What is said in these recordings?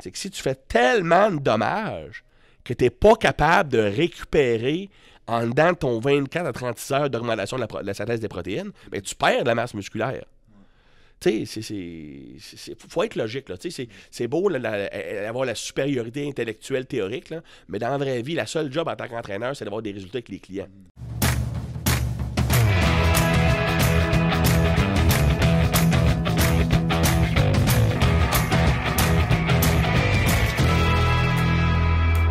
c'est que si tu fais tellement de dommages que tu n'es pas capable de récupérer en dedans de ton 24 à 36 heures d'augmentation de, la, synthèse des protéines, mais ben, tu perds de la masse musculaire. Tu sais, il faut être logique. C'est beau d'avoir la, la supériorité intellectuelle théorique, mais dans la vraie vie, la seule job en tant qu'entraîneur, c'est d'avoir des résultats avec les clients.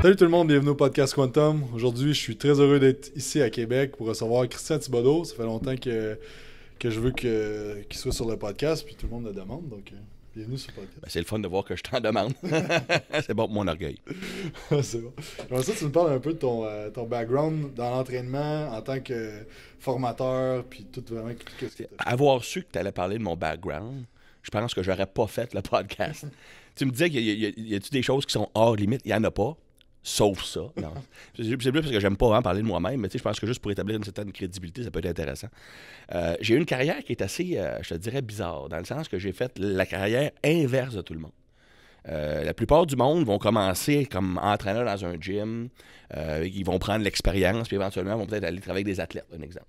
Salut tout le monde, bienvenue au podcast Quantum. Aujourd'hui, je suis très heureux d'être ici à Québec pour recevoir Christian Thibodeau. Ça fait longtemps que, que je veux qu'il soit sur le podcast, puis tout le monde le demande. Donc, euh, bienvenue sur le podcast. Ben, c'est le fun de voir que je t'en demande. c'est bon pour mon orgueil. c'est bon. Alors, ça, tu me parles un peu de euh, ton, background dans l'entraînement en tant que formateur, puis tout vraiment. Avoir su que tu allais parler de mon background, je pense que j'aurais pas fait le podcast. tu me disais qu'il y, a, tu des choses qui sont hors limite Il n'y en a pas sauf ça. C'est plus parce que j'aime pas vraiment parler de moi-même, mais je pense que juste pour établir une certaine crédibilité, ça peut être intéressant. Euh, j'ai eu une carrière qui est assez, euh, je te dirais, bizarre, dans le sens que j'ai fait la carrière inverse de tout le monde. Euh, la plupart du monde vont commencer comme entraîneur dans un gym, ils vont prendre l'expérience, puis éventuellement vont peut-être aller travailler avec des athlètes, un exemple,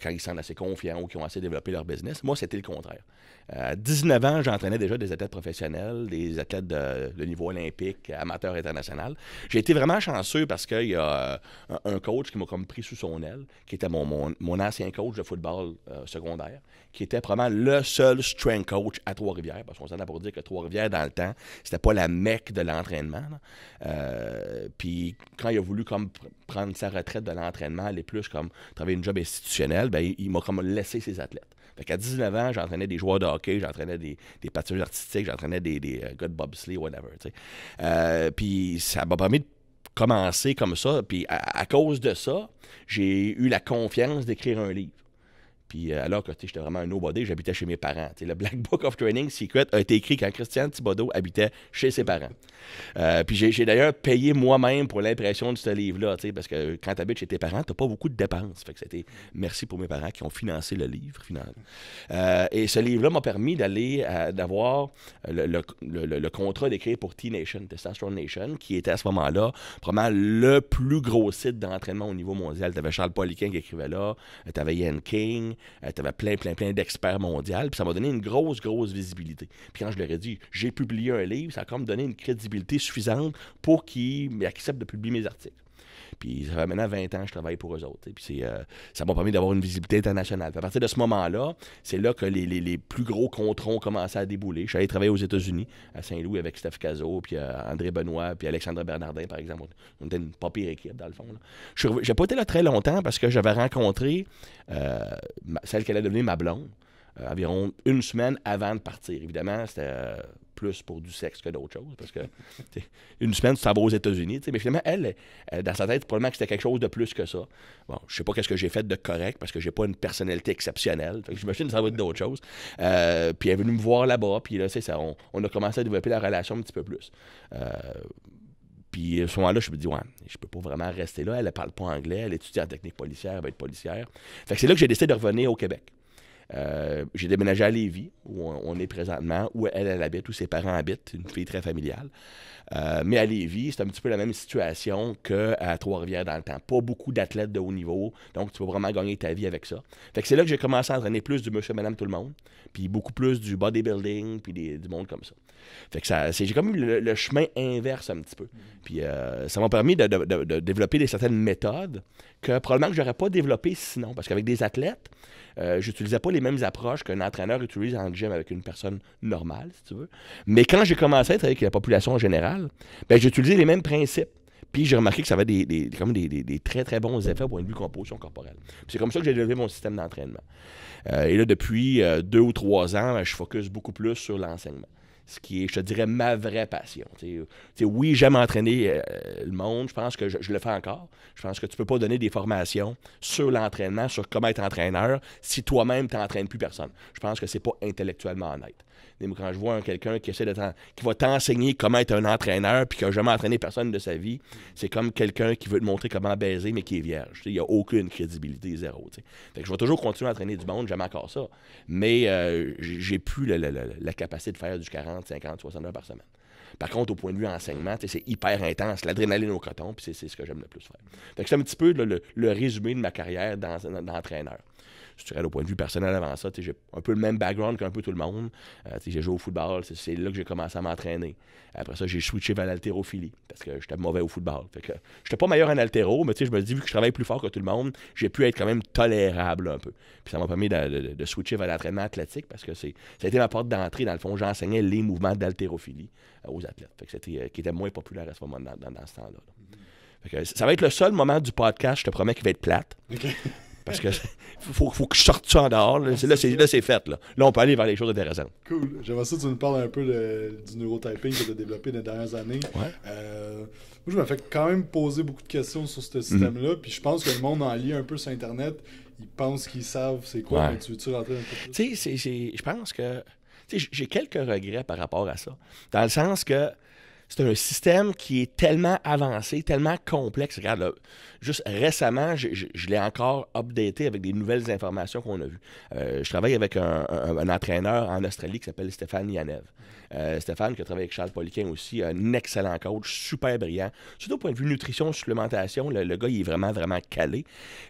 quand ils sont assez confiants ou qui ont assez développé leur business. Moi, c'était le contraire. À euh, 19 ans, j'entraînais déjà des athlètes professionnels, des athlètes de, niveau olympique, amateurs international. J'ai été vraiment chanceux parce qu'il y a euh, un coach qui m'a comme pris sous son aile, qui était mon, mon, ancien coach de football euh, secondaire, qui était probablement le seul strength coach à Trois-Rivières, parce qu'on s'en a pour dire que Trois-Rivières, dans le temps, c'était pas la mecque de l'entraînement. puis quand il a voulu comme prendre sa retraite de l'entraînement, aller plus comme travailler une job institutionnelle, ben, il, il m'a comme laissé ses athlètes. Fait 19 ans, j'entraînais des joueurs de hockey, j'entraînais des, des artistiques, j'entraînais des, des euh, gars de bobsleigh, whatever. Euh, puis ça m'a permis de commencer comme ça. Puis à cause de ça, j'ai eu la confiance d'écrire un livre. Puis euh, alors à j'étais vraiment un nobody, j'habitais chez mes parents. le Black Book of Training Secret a été écrit quand Christian Thibodeau habitait chez ses parents. Euh, puis j'ai d'ailleurs payé moi-même pour l'impression de ce livre-là, parce que quand tu habites chez tes parents, tu pas beaucoup de dépenses. Fait que c'était merci pour mes parents qui ont financé le livre, finalement. Euh, et ce livre-là m'a permis d'aller, d'avoir le, contrat d'écrire pour T-Nation, Testosterone Nation, qui était à ce moment-là probablement le plus gros site d'entraînement au niveau mondial. Tu avais Charles Poliquin qui écrivait là, tu avais Ian King, euh, tu avais plein, plein, plein d'experts mondiaux. Puis ça m'a donné une grosse, grosse visibilité. Puis quand je leur ai dit, j'ai publié un livre, ça a comme donné une crédibilité suffisante pour qu'ils acceptent de publier mes articles. Puis ça fait maintenant 20 ans que je travaille pour eux autres. Puis euh, ça m'a permis d'avoir une visibilité internationale. à partir de ce moment-là, c'est là que les, plus gros contrôles ont commencé à débouler. Je suis allé travailler aux États-Unis, à Saint-Louis, avec Steph Cazot, puis euh, André Benoît, puis Alexandre Bernardin, par exemple. On était une pas pire équipe, dans le fond. Je n'ai pas été là très longtemps parce que j'avais rencontré euh, celle qu'elle allait devenue ma blonde environ une semaine avant de partir. Évidemment, c'était plus pour du sexe que d'autres choses. Parce que une semaine, tu va aux États-Unis. Mais finalement, elle, dans sa tête, probablement que c'était quelque chose de plus que ça. Bon, je sais pas qu'est-ce que j'ai fait de correct parce que j'ai pas une personnalité exceptionnelle. J'imagine que ça va être d'autres choses. Euh, puis elle est venue me voir là-bas. Puis là, c'est ça, on, a commencé à développer la relation un petit peu plus. Euh, puis à ce moment-là, je me dis, ouais, je peux pas vraiment rester là. Elle ne parle pas anglais, elle étudie en technique policière, elle va être policière. Fait c'est là que j'ai décidé de revenir au Québec. Euh, j'ai déménagé à Lévis, où on, est présentement, où elle, habite, où ses parents habitent, une fille très familiale. Euh, mais à Lévis, c'est un petit peu la même situation qu'à Trois-Rivières dans le temps. Pas beaucoup d'athlètes de haut niveau, donc tu peux vraiment gagner ta vie avec ça. Fait que c'est là que j'ai commencé à entraîner plus du monsieur, madame, tout le monde, puis beaucoup plus du bodybuilding, puis du monde comme ça. Fait que ça, j'ai comme eu le, chemin inverse un petit peu. Mm-hmm. Puis euh, ça m'a permis de, développer des certaines méthodes que probablement que j'aurais pas développées sinon, parce qu'avec des athlètes, euh, j'utilisais pas les mêmes approches qu'un entraîneur utilise en gym avec une personne normale, si tu veux. Mais quand j'ai commencé à être avec la population en général, ben, j'utilisais les mêmes principes. Puis j'ai remarqué que ça avait des, des, des, très, très bons effets au point de vue composition corporelle. C'est comme ça que j'ai développé mon système d'entraînement. Euh, et là, depuis euh, deux ou trois ans, ben, je focus beaucoup plus sur l'enseignement ce qui est, je te dirais, ma vraie passion. oui, j'aime entraîner euh, le monde. Je pense que je, le fais encore. Je pense que tu ne peux pas donner des formations sur l'entraînement, sur comment être entraîneur, si toi-même tu n'entraînes plus personne. Je pense que ce n'est pas intellectuellement honnête quand je vois quelqu'un qui essaie de qui va t'enseigner comment être un entraîneur puis qui n'a jamais entraîné personne de sa vie, c'est comme quelqu'un qui veut te montrer comment baiser mais qui est vierge. Il n'y a aucune crédibilité, zéro. je vais toujours continuer à entraîner du monde, j'aime encore ça. Mais euh, je j'ai plus la, capacité de faire du 40, 50, 60 heures par semaine. Par contre, au point de vue enseignement, c'est hyper intense. L'adrénaline au coton, puis c'est ce que j'aime le plus faire. c'est un petit peu le, le, résumé de ma carrière d'entraîneur je dirais, au point de vue personnel avant ça, j'ai un peu le même background qu'un peu tout le monde. Euh, j'ai joué au football, c'est là que j'ai commencé à m'entraîner. Après ça, j'ai switché vers l'haltérophilie parce que j'étais mauvais au football. Je que j'étais pas meilleur en haltéro, mais je me dis, vu que je travaille plus fort que tout le monde, j'ai pu être quand même tolérable un peu. Puis ça m'a permis de, switcher vers l'entraînement athlétique parce que c'est, ça a été ma porte d'entrée. Dans le fond, j'enseignais les mouvements d'haltérophilie euh, aux athlètes, c'était, euh, qui était moins populaire à ce moment ce temps-là. ça va être le seul moment du podcast, je te promets, qui va être plate. Parce que faut, faut que je sorte ça en dehors. Là, là c'est fait. Là. là, on peut aller vers les choses intéressantes. Cool. J'aimerais ça que tu nous parles un peu du neurotyping que tu as développé dans les dernières années. Euh, moi, je me fais quand même poser beaucoup de questions sur ce mhm. système-là. Puis je pense que le monde en lit un peu sur Internet. Ils pensent qu'ils savent c'est quoi. tu veux-tu rentrer un peu Tu sais, je pense que. J'ai quelques regrets par rapport à ça. Dans le sens que c'est un système qui est tellement avancé, tellement complexe. Regarde, juste récemment, je, l'ai encore updaté avec des nouvelles informations qu'on a vues. Euh, je travaille avec un, entraîneur en Australie qui s'appelle Stéphane Yanev. Euh, Stéphane, qui a travaillé avec Charles Poliquin aussi, un excellent coach, super brillant. Surtout au point de vue nutrition, supplémentation, le, gars, il est vraiment, vraiment calé.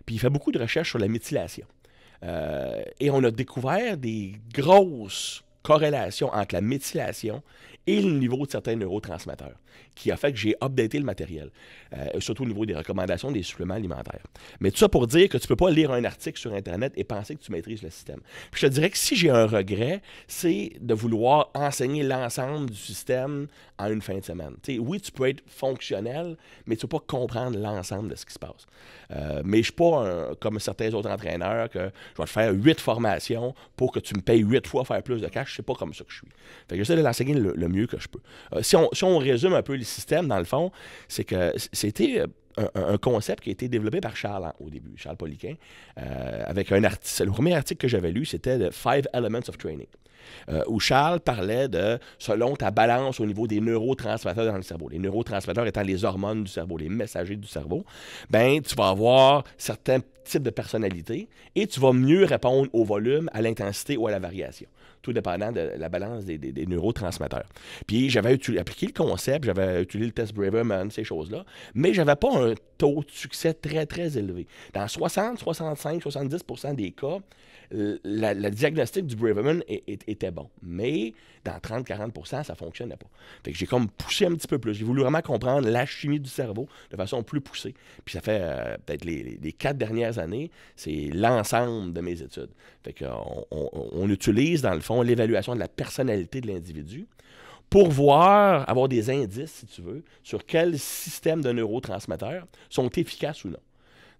Puis il fait beaucoup de recherches sur la méthylation. Euh, et on a découvert des grosses corrélations entre la méthylation et le niveau de certains neurotransmetteurs qui a fait que j'ai updaté le matériel, euh, surtout au niveau des recommandations des suppléments alimentaires. Mais tout ça pour dire que tu ne peux pas lire un article sur Internet et penser que tu maîtrises le système. je te dirais que si j'ai un regret, c'est de vouloir enseigner l'ensemble du système en une fin de semaine. oui, tu peux être fonctionnel, mais tu ne peux pas comprendre l'ensemble de ce qui se passe. Euh, mais je ne suis pas comme certains autres entraîneurs que je vais te faire huit formations pour que tu me payes huit fois faire plus de cash. Ce n'est pas comme ça que je suis. Fait que j'essaie de l'enseigner le, mieux que je peux. Euh, si, on, si on résume un un peu le système, dans le fond, c'est que c'était euh, un, concept qui a été développé par Charles hein, au début, Charles Poliquin, euh, avec un article. Le premier article que j'avais lu, c'était The Five Elements of Training. Euh, où Charles parlait de selon ta balance au niveau des neurotransmetteurs dans le cerveau. Les neurotransmetteurs étant les hormones du cerveau, les messagers du cerveau, ben tu vas avoir certains types de personnalités et tu vas mieux répondre au volume, à l'intensité ou à la variation tout dépendant de la balance des, neurotransmetteurs. Puis j'avais appliqué le concept, j'avais utilisé le test Braverman, ces choses-là, mais j'avais pas un taux de succès très, très élevé. Dans 60, 65, 70 des cas, la, diagnostic du Braverman était bon. Mais dans 30-40 ça ne fonctionnait pas. Fait que j'ai comme poussé un petit peu plus. J'ai voulu vraiment comprendre la chimie du cerveau de façon plus poussée. Puis ça fait euh, peut-être les, quatre dernières années, c'est l'ensemble de mes études. Fait on, utilise, dans le fond, l'évaluation de la personnalité de l'individu pour voir, avoir des indices, si tu veux, sur quel système de neurotransmetteurs sont efficaces ou non.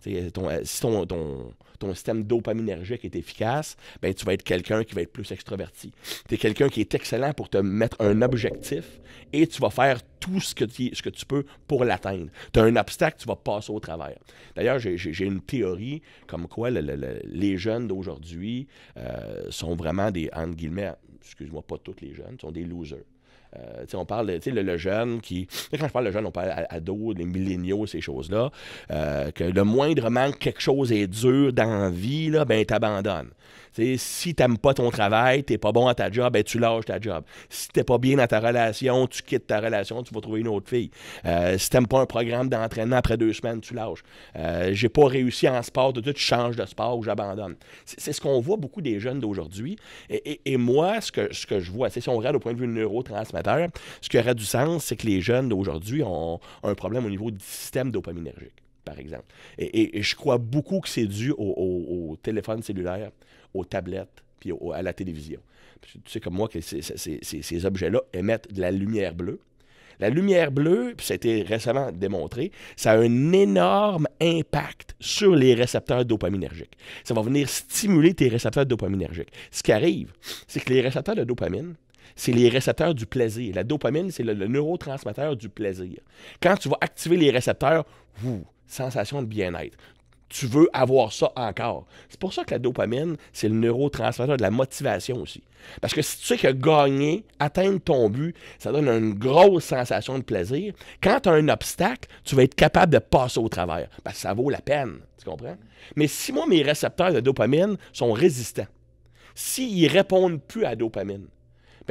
Euh, si ton, système dopaminergique est efficace, ben, tu vas être quelqu'un qui va être plus extraverti. Tu es quelqu'un qui est excellent pour te mettre un objectif et tu vas faire tout ce que tu, peux pour l'atteindre. Tu as un obstacle, tu vas passer au travers. D'ailleurs, j'ai une théorie comme quoi les jeunes d'aujourd'hui euh, sont vraiment des, entre guillemets, excuse-moi, pas tous les jeunes, sont des losers. Euh, on parle, de le, jeune qui. Quand je parle de jeune, on parle ado, les milléniaux, ces choses-là. Euh, que le moindrement que quelque chose est dur dans la vie, là, ben, t'abandonnes. si tu n'aimes pas ton travail, tu pas bon à ta job, ben, tu lâches ta job. Si t'es pas bien dans ta relation, tu quittes ta relation, tu vas trouver une autre fille. Euh, si tu pas un programme d'entraînement après deux semaines, tu lâches. j'ai pas réussi en sport, tu changes de sport ou j'abandonne. C'est ce qu'on voit beaucoup des jeunes d'aujourd'hui. Et, moi, ce que, je vois, c'est si on regarde au point de vue neurotransmetteur, ce qui aurait du sens, c'est que les jeunes d'aujourd'hui ont, un problème au niveau du système dopaminergique par exemple. Et, je crois beaucoup que c'est dû au, téléphone cellulaire, aux tablettes, puis à la télévision. tu sais comme moi que ces objets-là émettent de la lumière bleue. La lumière bleue, puis ça a été récemment démontré, ça a un énorme impact sur les récepteurs dopaminergiques. Ça va venir stimuler tes récepteurs dopaminergiques. Ce qui arrive, c'est que les récepteurs de dopamine, c'est les récepteurs du plaisir. La dopamine, c'est le, neurotransmetteur du plaisir. Quand tu vas activer les récepteurs, ouh, sensation de bien-être. Tu veux avoir ça encore. C'est pour ça que la dopamine, c'est le neurotransmetteur de la motivation aussi. Parce que si tu sais que gagner, atteindre ton but, ça donne une grosse sensation de plaisir. Quand tu as un obstacle, tu vas être capable de passer au travers. ça vaut la peine. Tu comprends? Mais si moi, mes récepteurs de dopamine sont résistants, s'ils répondent plus à la dopamine,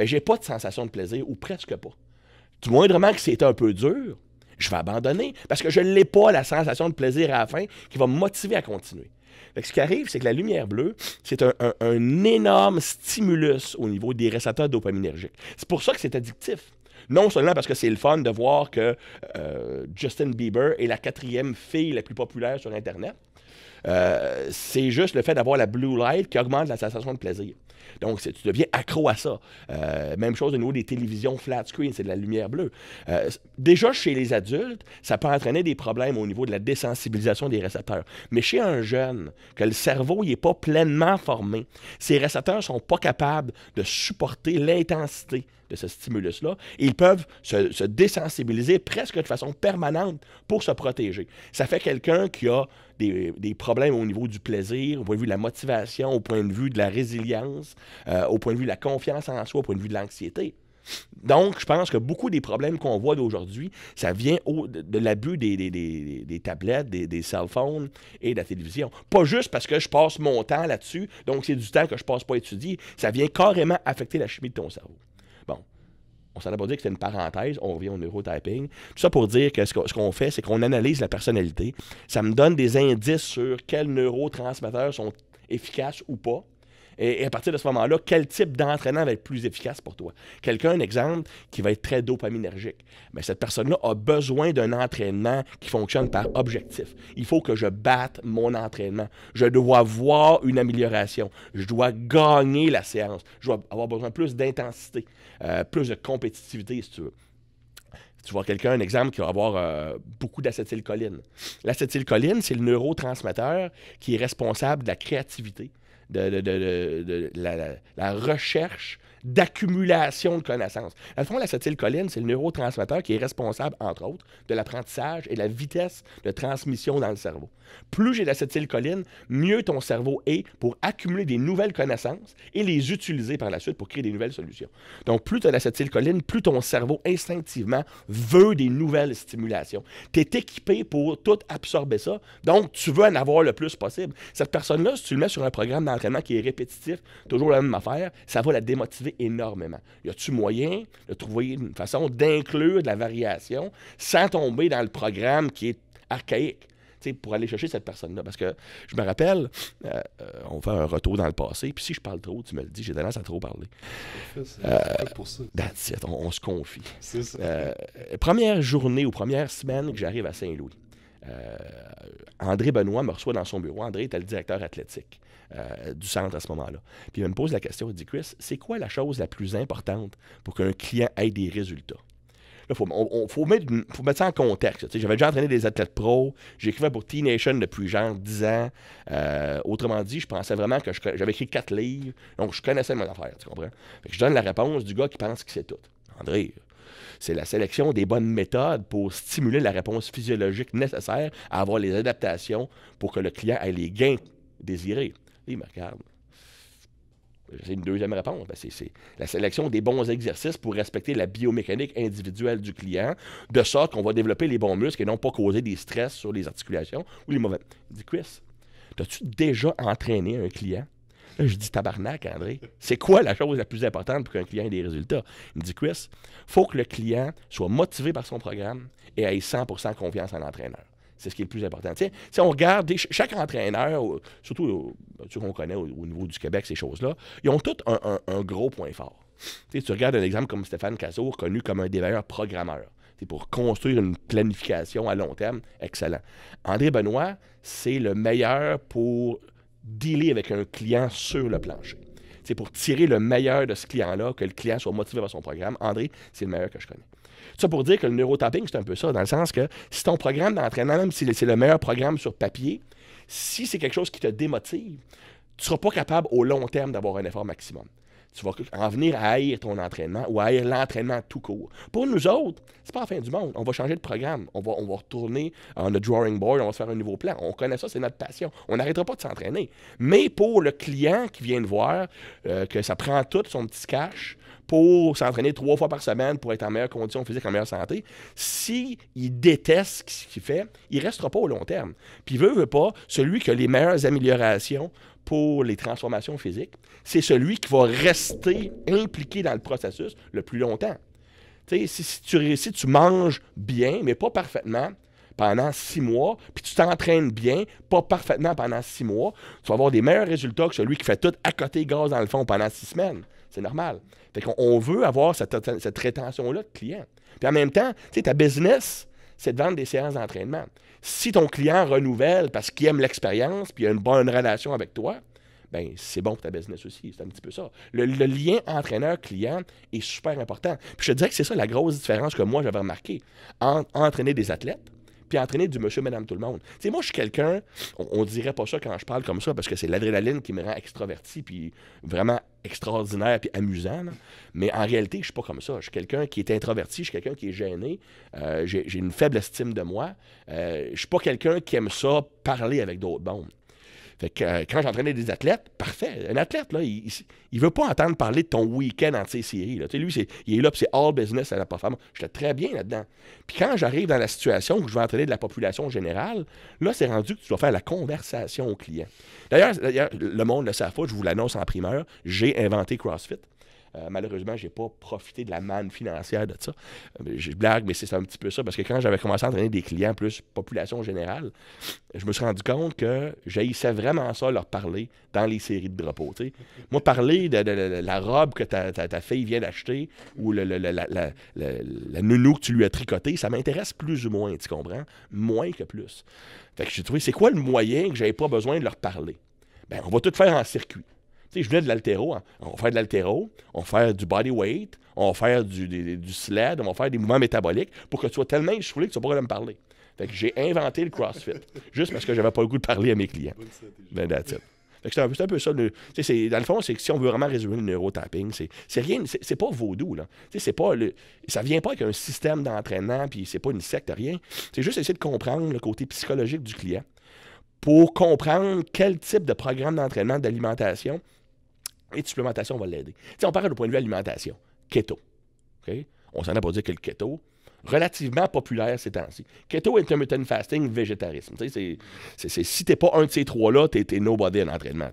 je ben, j'ai pas de sensation de plaisir, ou presque pas. Du moindrement que c'est un peu dur, je vais abandonner parce que je n'ai pas la sensation de plaisir à la fin qui va me motiver à continuer. Fait ce qui arrive, c'est que la lumière bleue, c'est un, énorme stimulus au niveau des récepteurs dopaminergiques. C'est pour ça que c'est addictif. Non seulement parce que c'est le fun de voir que euh, Justin Bieber est la quatrième fille la plus populaire sur Internet, euh, c'est juste le fait d'avoir la blue light qui augmente la sensation de plaisir. Donc, tu deviens accro à ça. Euh, même chose au niveau des télévisions flat screen, c'est de la lumière bleue. Euh, déjà, chez les adultes, ça peut entraîner des problèmes au niveau de la désensibilisation des récepteurs. Mais chez un jeune, que le cerveau n'est pas pleinement formé, ces récepteurs ne sont pas capables de supporter l'intensité de ce stimulus-là. Ils peuvent se, désensibiliser presque de façon permanente pour se protéger. Ça fait quelqu'un qui a des, problèmes au niveau du plaisir, au point de vue de la motivation, au point de vue de la résilience, euh, au point de vue de la confiance en soi, au point de vue de l'anxiété. Donc, je pense que beaucoup des problèmes qu'on voit d'aujourd'hui, ça vient de, l'abus des, des, des, tablettes, des, cellphones et de la télévision. Pas juste parce que je passe mon temps là-dessus, donc c'est du temps que je passe pas à étudier. Ça vient carrément affecter la chimie de ton cerveau on s'en a pas dit que c'était une parenthèse, on revient au neurotyping. Tout ça pour dire que ce qu'on fait, c'est qu'on analyse la personnalité. Ça me donne des indices sur quels neurotransmetteurs sont efficaces ou pas. Et, à partir de ce moment-là, quel type d'entraînement va être plus efficace pour toi? Quelqu'un, un exemple, qui va être très dopaminergique. Mais cette personne-là a besoin d'un entraînement qui fonctionne par objectif. Il faut que je batte mon entraînement. Je dois voir une amélioration. Je dois gagner la séance. Je dois avoir besoin plus d'intensité. Euh, plus de compétitivité, si tu veux. Tu vois quelqu'un, un exemple, qui va avoir euh, beaucoup d'acétylcholine. L'acétylcholine, c'est le neurotransmetteur qui est responsable de la créativité, de, la, recherche d'accumulation de connaissances. À le fond, l'acétylcholine, c'est le neurotransmetteur qui est responsable, entre autres, de l'apprentissage et de la vitesse de transmission dans le cerveau. Plus j'ai d'acétylcholine, mieux ton cerveau est pour accumuler des nouvelles connaissances et les utiliser par la suite pour créer des nouvelles solutions. Donc, plus tu as d'acétylcholine, plus ton cerveau instinctivement veut des nouvelles stimulations. Tu es équipé pour tout absorber ça. Donc, tu veux en avoir le plus possible. Cette personne-là, si tu le mets sur un programme d'entraînement qui est répétitif, toujours la même affaire, ça va la démotiver énormément. Y a-tu moyen de trouver une façon d'inclure de la variation sans tomber dans le programme qui est archaïque? pour aller chercher cette personne-là. Parce que je me rappelle, euh, euh, on fait un retour dans le passé, puis si je parle trop, tu me le dis, j'ai tendance à trop parler. Euh, on, se confie. première journée ou première semaine que j'arrive à Saint-Louis, André Benoît me reçoit dans son bureau. André était le directeur athlétique. Euh, du centre à ce moment-là. Puis il me pose la question, il dit Chris, c'est quoi la chose la plus importante pour qu'un client ait des résultats? Là, faut, faut, mettre, ça en contexte. J'avais déjà entraîné des athlètes pros. J'écrivais pour T-Nation depuis genre 10 ans. Euh, autrement dit, je pensais vraiment que j'avais écrit 4 livres. Donc, je connaissais mon affaire, tu comprends? Fait je donne la réponse du gars qui pense que c'est tout. André, c'est la sélection des bonnes méthodes pour stimuler la réponse physiologique nécessaire à avoir les adaptations pour que le client ait les gains désirés il me regarde. C'est une deuxième réponse. Ben, c'est la sélection des bons exercices pour respecter la biomécanique individuelle du client, de sorte qu'on va développer les bons muscles et non pas causer des stress sur les articulations ou les mauvaises. Il me dit Chris, as-tu déjà entraîné un client je dis tabarnak, André. C'est quoi la chose la plus importante pour qu'un client ait des résultats? Il me dit, Chris, faut que le client soit motivé par son programme et ait 100 confiance en l'entraîneur. C'est ce qui est le plus important. Tu si on regarde, chaque entraîneur, surtout ceux ben, qu'on connaît au, niveau du Québec, ces choses-là, ils ont tous un, gros point fort. Tu, tu regardes un exemple comme Stéphane Cazour, connu comme un des programmeur. C'est pour construire une planification à long terme. Excellent. André Benoît, c'est le meilleur pour dealer avec un client sur le plancher. C'est pour tirer le meilleur de ce client-là, que le client soit motivé par son programme. André, c'est le meilleur que je connais. Ça pour dire que le neurotapping, c'est un peu ça, dans le sens que si ton programme d'entraînement, même si c'est le meilleur programme sur papier, si c'est quelque chose qui te démotive, tu ne seras pas capable au long terme d'avoir un effort maximum. Tu vas en venir à haïr ton entraînement ou à haïr l'entraînement tout court. Pour nous autres, c'est pas la fin du monde. On va changer de programme. On va, on va retourner en a drawing board, on va se faire un nouveau plan. On connaît ça, c'est notre passion. On n'arrêtera pas de s'entraîner. Mais pour le client qui vient de voir euh, que ça prend tout son petit cash, pour s'entraîner trois fois par semaine pour être en meilleure condition physique, en meilleure santé, s'il déteste ce qu'il fait, il ne restera pas au long terme. Puis veut, veut pas, celui qui a les meilleures améliorations pour les transformations physiques, c'est celui qui va rester impliqué dans le processus le plus longtemps. Si, si, tu réussis, tu manges bien, mais pas parfaitement pendant six mois, puis tu t'entraînes bien, pas parfaitement pendant six mois, tu vas avoir des meilleurs résultats que celui qui fait tout à côté gaz dans le fond pendant six semaines. C'est normal. Fait qu'on veut avoir cette, rétention-là de clients. Puis en même temps, tu sais, ta business, c'est de vendre des séances d'entraînement. Si ton client renouvelle parce qu'il aime l'expérience, puis il a une bonne relation avec toi, ben c'est bon pour ta business aussi. C'est un petit peu ça. Le, lien entraîneur-client est super important. Puis je te dirais que c'est ça la grosse différence que moi j'avais remarqué entraîner des athlètes puis entraîner du monsieur, madame, tout le monde. Tu sais, moi, je suis quelqu'un, on, on, dirait pas ça quand je parle comme ça parce que c'est l'adrénaline qui me rend extraverti puis vraiment extraordinaire puis amusant. Mais en réalité, je suis pas comme ça. Je suis quelqu'un qui est introverti, je suis quelqu'un qui est gêné, euh, j'ai une faible estime de moi. Je euh, je suis pas quelqu'un qui aime ça parler avec d'autres bombes. Euh, quand j'entraînais des athlètes, parfait. Un athlète, là, il, ne veut pas entendre parler de ton week-end en série Lui, il est là, c'est all business à la performance. Je suis très bien là-dedans. Puis quand j'arrive dans la situation où je vais entraîner de la population générale, là, c'est rendu que tu dois faire la conversation au client. D'ailleurs, le monde ne sait je vous l'annonce en primeur, j'ai inventé CrossFit. Euh, malheureusement, je n'ai pas profité de la manne financière de ça. Euh, je blague, mais c'est un petit peu ça, parce que quand j'avais commencé à entraîner des clients plus population générale, je me suis rendu compte que j'haïssais vraiment ça, leur parler dans les séries de drapeaux. Moi, parler de, la robe que ta, fille vient d'acheter ou le, la, la, nounou que tu lui as tricotée, ça m'intéresse plus ou moins, tu comprends? Moins que plus. Fait que j'ai trouvé, c'est quoi le moyen que j'avais pas besoin de leur parler? Ben, on va tout faire en circuit je voulais de l'altéro. Hein. On va faire de l'altéro, on va faire du body weight, on va faire du, sled, on va faire des mouvements métaboliques pour que tu sois tellement échoué que tu ne pas me parler. j'ai inventé le CrossFit, juste parce que je n'avais pas le goût de parler à mes clients. Ben, c'est un, peu ça. dans le fond, c'est si on veut vraiment résumer le neurotapping, c'est rien, c'est pas vaudou. Ça C'est ça vient pas avec un système d'entraînement, puis c'est pas une secte, rien. C'est juste essayer de comprendre le côté psychologique du client pour comprendre quel type de programme d'entraînement, d'alimentation et supplémentation, va l'aider. sais, on parle du point de vue alimentation, keto. OK? On s'en a pas dit que le keto, relativement populaire ces temps-ci. Keto, intermittent fasting, végétarisme. C'est, c'est, si t'es pas un de ces trois-là, tu es nobody en entraînement.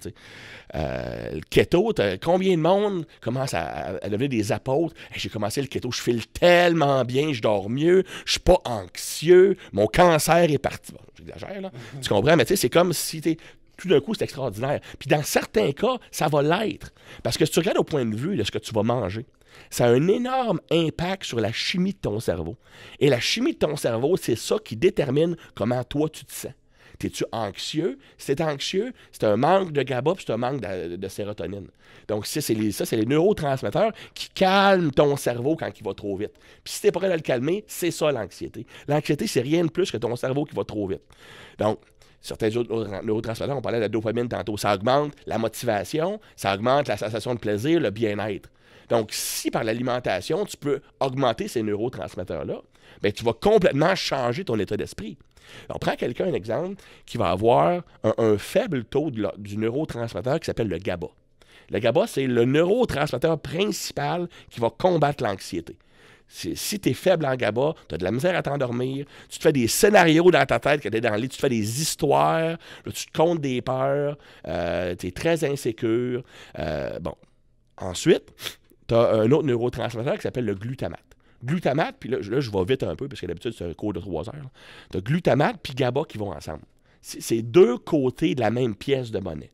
le keto, combien de monde commence à, devenir des apôtres? j'ai commencé le keto, je file tellement bien, je dors mieux, je suis pas anxieux, mon cancer est parti. j'exagère, là. tu comprends, mais c'est comme si t'es tout d'un coup, c'est extraordinaire. Puis dans certains cas, ça va l'être. Parce que si tu regardes au point de vue de ce que tu vas manger, ça a un énorme impact sur la chimie de ton cerveau. Et la chimie de ton cerveau, c'est ça qui détermine comment toi tu te sens. T'es-tu anxieux? Si t'es anxieux, c'est un manque de GABA puis c'est un manque de, sérotonine. Donc, ça, c'est les, les, neurotransmetteurs qui calment ton cerveau quand il va trop vite. Puis si t'es prêt à le calmer, c'est ça l'anxiété. L'anxiété, c'est rien de plus que ton cerveau qui va trop vite. Donc, certains autres neurotransmetteurs, on parlait de la dopamine tantôt, ça augmente la motivation, ça augmente la sensation de plaisir, le bien-être. Donc, si par l'alimentation, tu peux augmenter ces neurotransmetteurs-là, bien, tu vas complètement changer ton état d'esprit. On prend quelqu'un, un exemple, qui va avoir un, faible taux du neurotransmetteur qui s'appelle le GABA. Le GABA, c'est le neurotransmetteur principal qui va combattre l'anxiété. Si tu es faible en GABA, tu as de la misère à t'endormir, tu te fais des scénarios dans ta tête quand tu es dans le lit, tu te fais des histoires, tu te comptes des peurs, euh, tu es très insécure. Euh, bon. Ensuite, tu as un autre neurotransmetteur qui s'appelle le glutamate. Glutamate, puis là, je vais vite un peu, parce que d'habitude, c'est un cours de trois heures. Tu as glutamate puis GABA qui vont ensemble. C'est deux côtés de la même pièce de monnaie.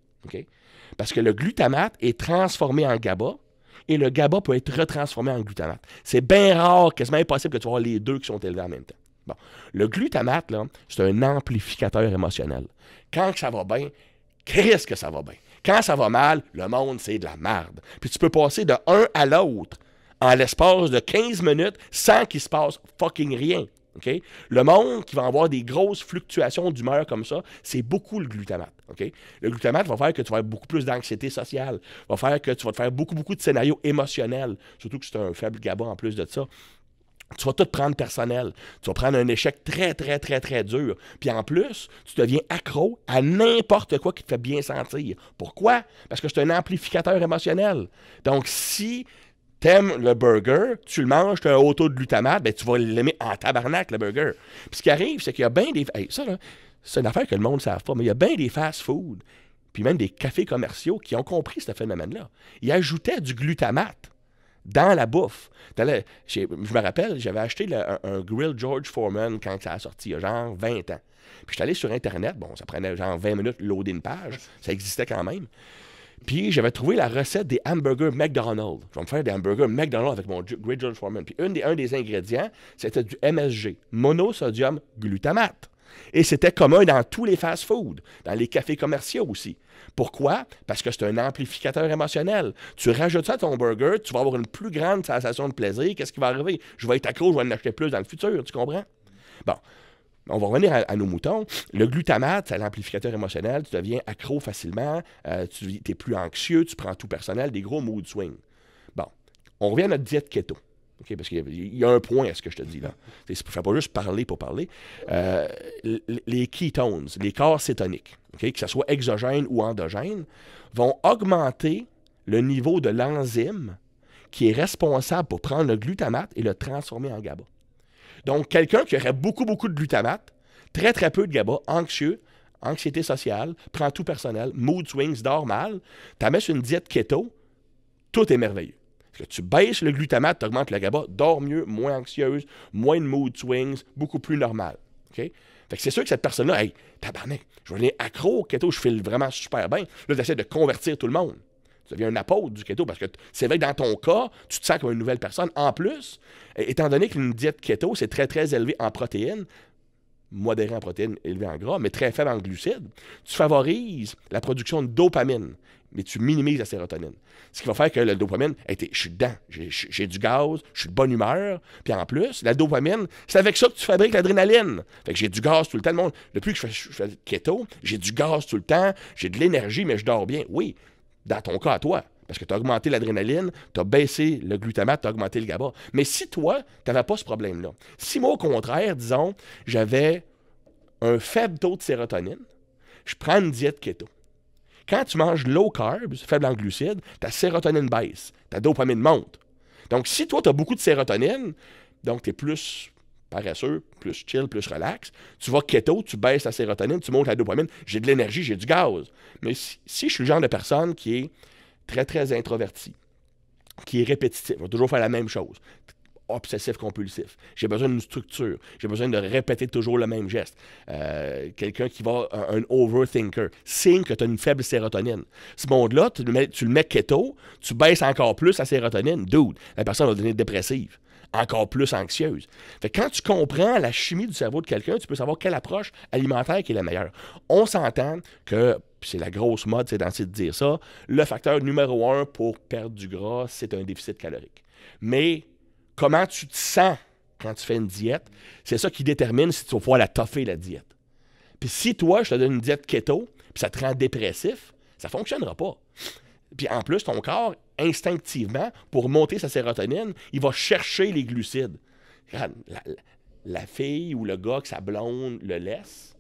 Parce que le glutamate est transformé en GABA, et le GABA peut être retransformé en glutamate. C'est bien rare, quasiment impossible que tu aies les deux qui sont élevés en même temps. Bon. Le glutamate, là, c'est un amplificateur émotionnel. Quand ça va bien, qu'est-ce que ça va bien? Quand ça va mal, le monde, c'est de la merde. Puis tu peux passer de un à l'autre en l'espace de 15 minutes sans qu'il se passe fucking rien. Le monde qui va avoir des grosses fluctuations d'humeur comme ça, c'est beaucoup le glutamate. Le glutamate va faire que tu vas avoir beaucoup plus d'anxiété sociale, va faire que tu vas te faire beaucoup, beaucoup de scénarios émotionnels, surtout que c'est un faible GABA en plus de ça. Tu vas tout prendre personnel. Tu vas prendre un échec très, très, très, très dur. Puis en plus, tu deviens accro à n'importe quoi qui te fait bien sentir. Pourquoi? Parce que c'est un amplificateur émotionnel. Donc, si tu aimes le burger, tu le manges, tu as un taux de glutamate, ben, tu vas l'aimer en tabarnak, le burger. Puis ce qui arrive, c'est qu'il y a bien des... ça, là, c'est une affaire que le monde ne savait pas, mais il y a bien des fast-foods, puis même des cafés commerciaux qui ont compris ce phénomène-là. Ils ajoutaient du glutamate dans la bouffe. je me rappelle, j'avais acheté un, grill George Foreman quand ça a sorti, il y a genre 20 ans. Puis suis allé sur Internet, bon, ça prenait genre 20 minutes loader une page, ça existait quand même. Puis j'avais trouvé la recette des hamburgers McDonald's. Je vais me faire des hamburgers McDonald's avec mon grill George Foreman. Puis un des ingrédients, c'était du MSG, monosodium glutamate. Et c'était commun dans tous les fast-foods, dans les cafés commerciaux aussi. Pourquoi? Parce que c'est un amplificateur émotionnel. Tu rajoutes ça à ton burger, tu vas avoir une plus grande sensation de plaisir. Qu'est-ce qui va arriver? Je vais être accro, je vais en acheter plus dans le futur, tu comprends? Bon. On va revenir à, nos moutons. Le glutamate, c'est l'amplificateur émotionnel. Tu deviens accro facilement, euh, tu es plus anxieux, tu prends tout personnel, des gros mood swings. Bon, on revient à notre diète keto parce qu'il y, a un point à ce que je te dis là. Il ne faut pas juste parler pour parler. Euh, les ketones, les corps cétoniques, que ce soit exogène ou endogène, vont augmenter le niveau de l'enzyme qui est responsable pour prendre le glutamate et le transformer en GABA. Donc, quelqu'un qui aurait beaucoup, beaucoup de glutamate, très, très peu de GABA, anxieux, anxiété sociale, prend tout personnel, mood swings, dort mal, t'as une diète keto, tout est merveilleux. Parce que tu baisses le glutamate, tu augmentes le GABA, dors mieux, moins anxieuse, moins de mood swings, beaucoup plus normal. c'est sûr que cette personne-là, hey, tabarnak, je devenir accro au keto, je file vraiment super bien. Là, tu essaies de convertir tout le monde. Tu deviens un apôtre du keto parce que c'est vrai que dans ton cas, tu te sens comme une nouvelle personne. En plus, étant donné qu'une diète keto, c'est très, très élevé en protéines, modéré en protéines, élevé en gras, mais très faible en glucides, tu favorises la production de dopamine, mais tu minimises la sérotonine. Ce qui va faire que la dopamine, je suis dedans, j'ai du gaz, je suis de bonne humeur, puis en plus, la dopamine, c'est avec ça que tu fabriques l'adrénaline. Fait que j'ai du gaz tout le temps. Le monde, depuis que je fais, je keto, j'ai du gaz tout le temps, j'ai de l'énergie, mais je dors bien. Oui, dans ton cas à toi. Parce que tu as augmenté l'adrénaline, tu as baissé le glutamate, tu as augmenté le GABA. Mais si toi, tu n'avais pas ce problème-là, si moi, au contraire, disons, j'avais un faible taux de sérotonine, je prends une diète keto. Quand tu manges low carbs, faible en glucides, ta sérotonine baisse, ta dopamine monte. Donc, si toi, tu as beaucoup de sérotonine, donc tu es plus paresseux, plus chill, plus relax, tu vas keto, tu baisses la sérotonine, tu montes la dopamine, j'ai de l'énergie, j'ai du gaz. Mais si je suis le genre de personne qui est très, très introverti, qui est répétitif, va toujours faire la même chose, obsessif compulsif. J'ai besoin d'une structure. J'ai besoin de répéter toujours le même geste. Euh, quelqu'un qui va un, un overthinker. Signe que tu as une faible sérotonine. Ce monde-là, tu, tu, le mets keto, tu baisses encore plus la sérotonine. Dude, la personne va devenir dépressive. Encore plus anxieuse. Fait que quand tu comprends la chimie du cerveau de quelqu'un, tu peux savoir quelle approche alimentaire qui est la meilleure. On s'entend que puis c'est la grosse mode, c'est d'essayer de dire ça, le facteur numéro un pour perdre du gras, c'est un déficit calorique. Mais comment tu te sens quand tu fais une diète, c'est ça qui détermine si tu vas pouvoir la toffer, la diète. Puis si toi, je te donne une diète keto, puis ça te rend dépressif, ça ne fonctionnera pas. Puis en plus, ton corps, instinctivement, pour monter sa sérotonine, il va chercher les glucides. la, la, fille ou le gars que sa blonde le laisse,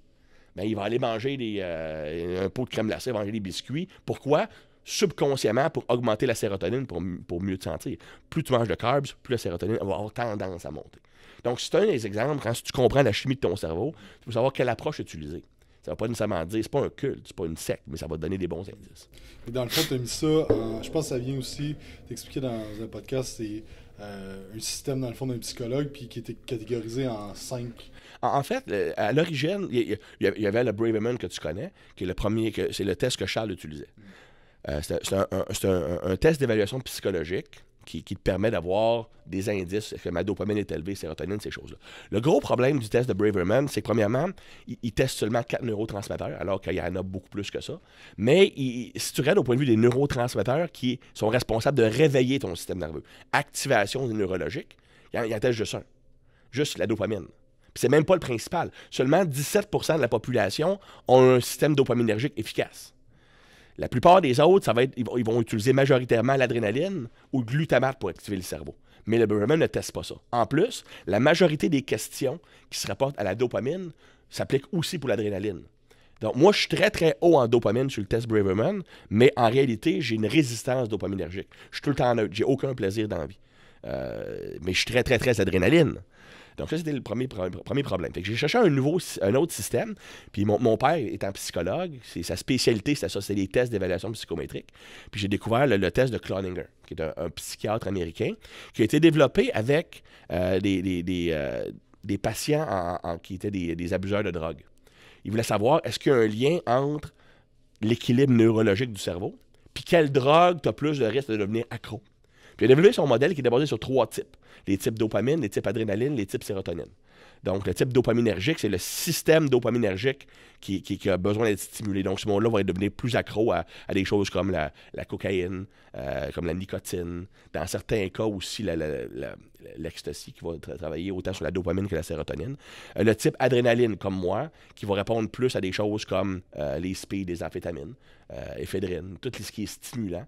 ben, il va aller manger euh, un pot de crème glacée, manger des biscuits. Pourquoi? Subconsciemment pour augmenter la sérotonine pour, mieux te sentir. Plus tu manges de carbs, plus la sérotonine va avoir tendance à monter. Donc, c'est un des exemples, quand tu comprends la chimie de ton cerveau, tu peux savoir quelle approche utiliser. Ça ne va pas nécessairement dire, c'est pas un culte, c'est pas une secte, mais ça va te donner des bons indices. dans le fond, tu as mis ça, euh, je pense que ça vient aussi d'expliquer dans un podcast, c'est euh, un système, dans le fond, d'un psychologue, puis qui était catégorisé en cinq en, fait, à l'origine, il y, avait le Braverman que tu connais, qui est le premier, que, c'est le test que Charles utilisait. Euh, c'est un, test d'évaluation psychologique qui, te permet d'avoir des indices que ma dopamine est élevée, sérotonine, ces choses-là. Le gros problème du test de Braverman, c'est que premièrement, il, teste seulement quatre neurotransmetteurs, alors qu'il y en a beaucoup plus que ça. Mais si tu regardes au point de vue des neurotransmetteurs qui sont responsables de réveiller ton système nerveux, activation neurologique, il y en, a juste un, juste la dopamine. C'est même pas le principal. Seulement 17 de la population ont un système dopaminergique efficace. La plupart des autres, ça va ils, vont, utiliser majoritairement l'adrénaline ou le glutamate pour activer le cerveau. Mais le Braverman ne teste pas ça. En plus, la majorité des questions qui se rapportent à la dopamine s'appliquent aussi pour l'adrénaline. Donc, moi, je suis très, très haut en dopamine sur le test Braverman, mais en réalité, j'ai une résistance dopaminergique. Je suis tout le temps J'ai aucun plaisir dans la vie. Euh, mais je suis très, très, très adrénaline. Donc, ça, c'était le premier, premier problème. j'ai cherché un, nouveau, un autre système. Puis, mon, mon père étant psychologue, c'est sa spécialité, c'est ça, c'est les tests d'évaluation psychométrique. Puis, j'ai découvert le, test de Cloninger, qui est un, psychiatre américain, qui a été développé avec euh, euh, des, patients qui étaient des, abuseurs de drogue. Il voulait savoir est-ce qu'il y a un lien entre l'équilibre neurologique du cerveau, puis quelle drogue tu as plus de risque de devenir accro. Puis il a développé son modèle qui était basé sur trois types les types dopamine, les types adrénaline, les types sérotonine. Donc, le type dopaminergique, c'est le système dopaminergique qui, a besoin d'être stimulé. Donc, ce monde-là va devenir plus accro à, des choses comme la, cocaïne, euh, comme la nicotine. Dans certains cas aussi, l'ecstasy qui va travailler autant sur la dopamine que la sérotonine. Euh, le type adrénaline, comme moi, qui va répondre plus à des choses comme euh, les speed, les amphétamines, éphédrine, tout ce qui est stimulant.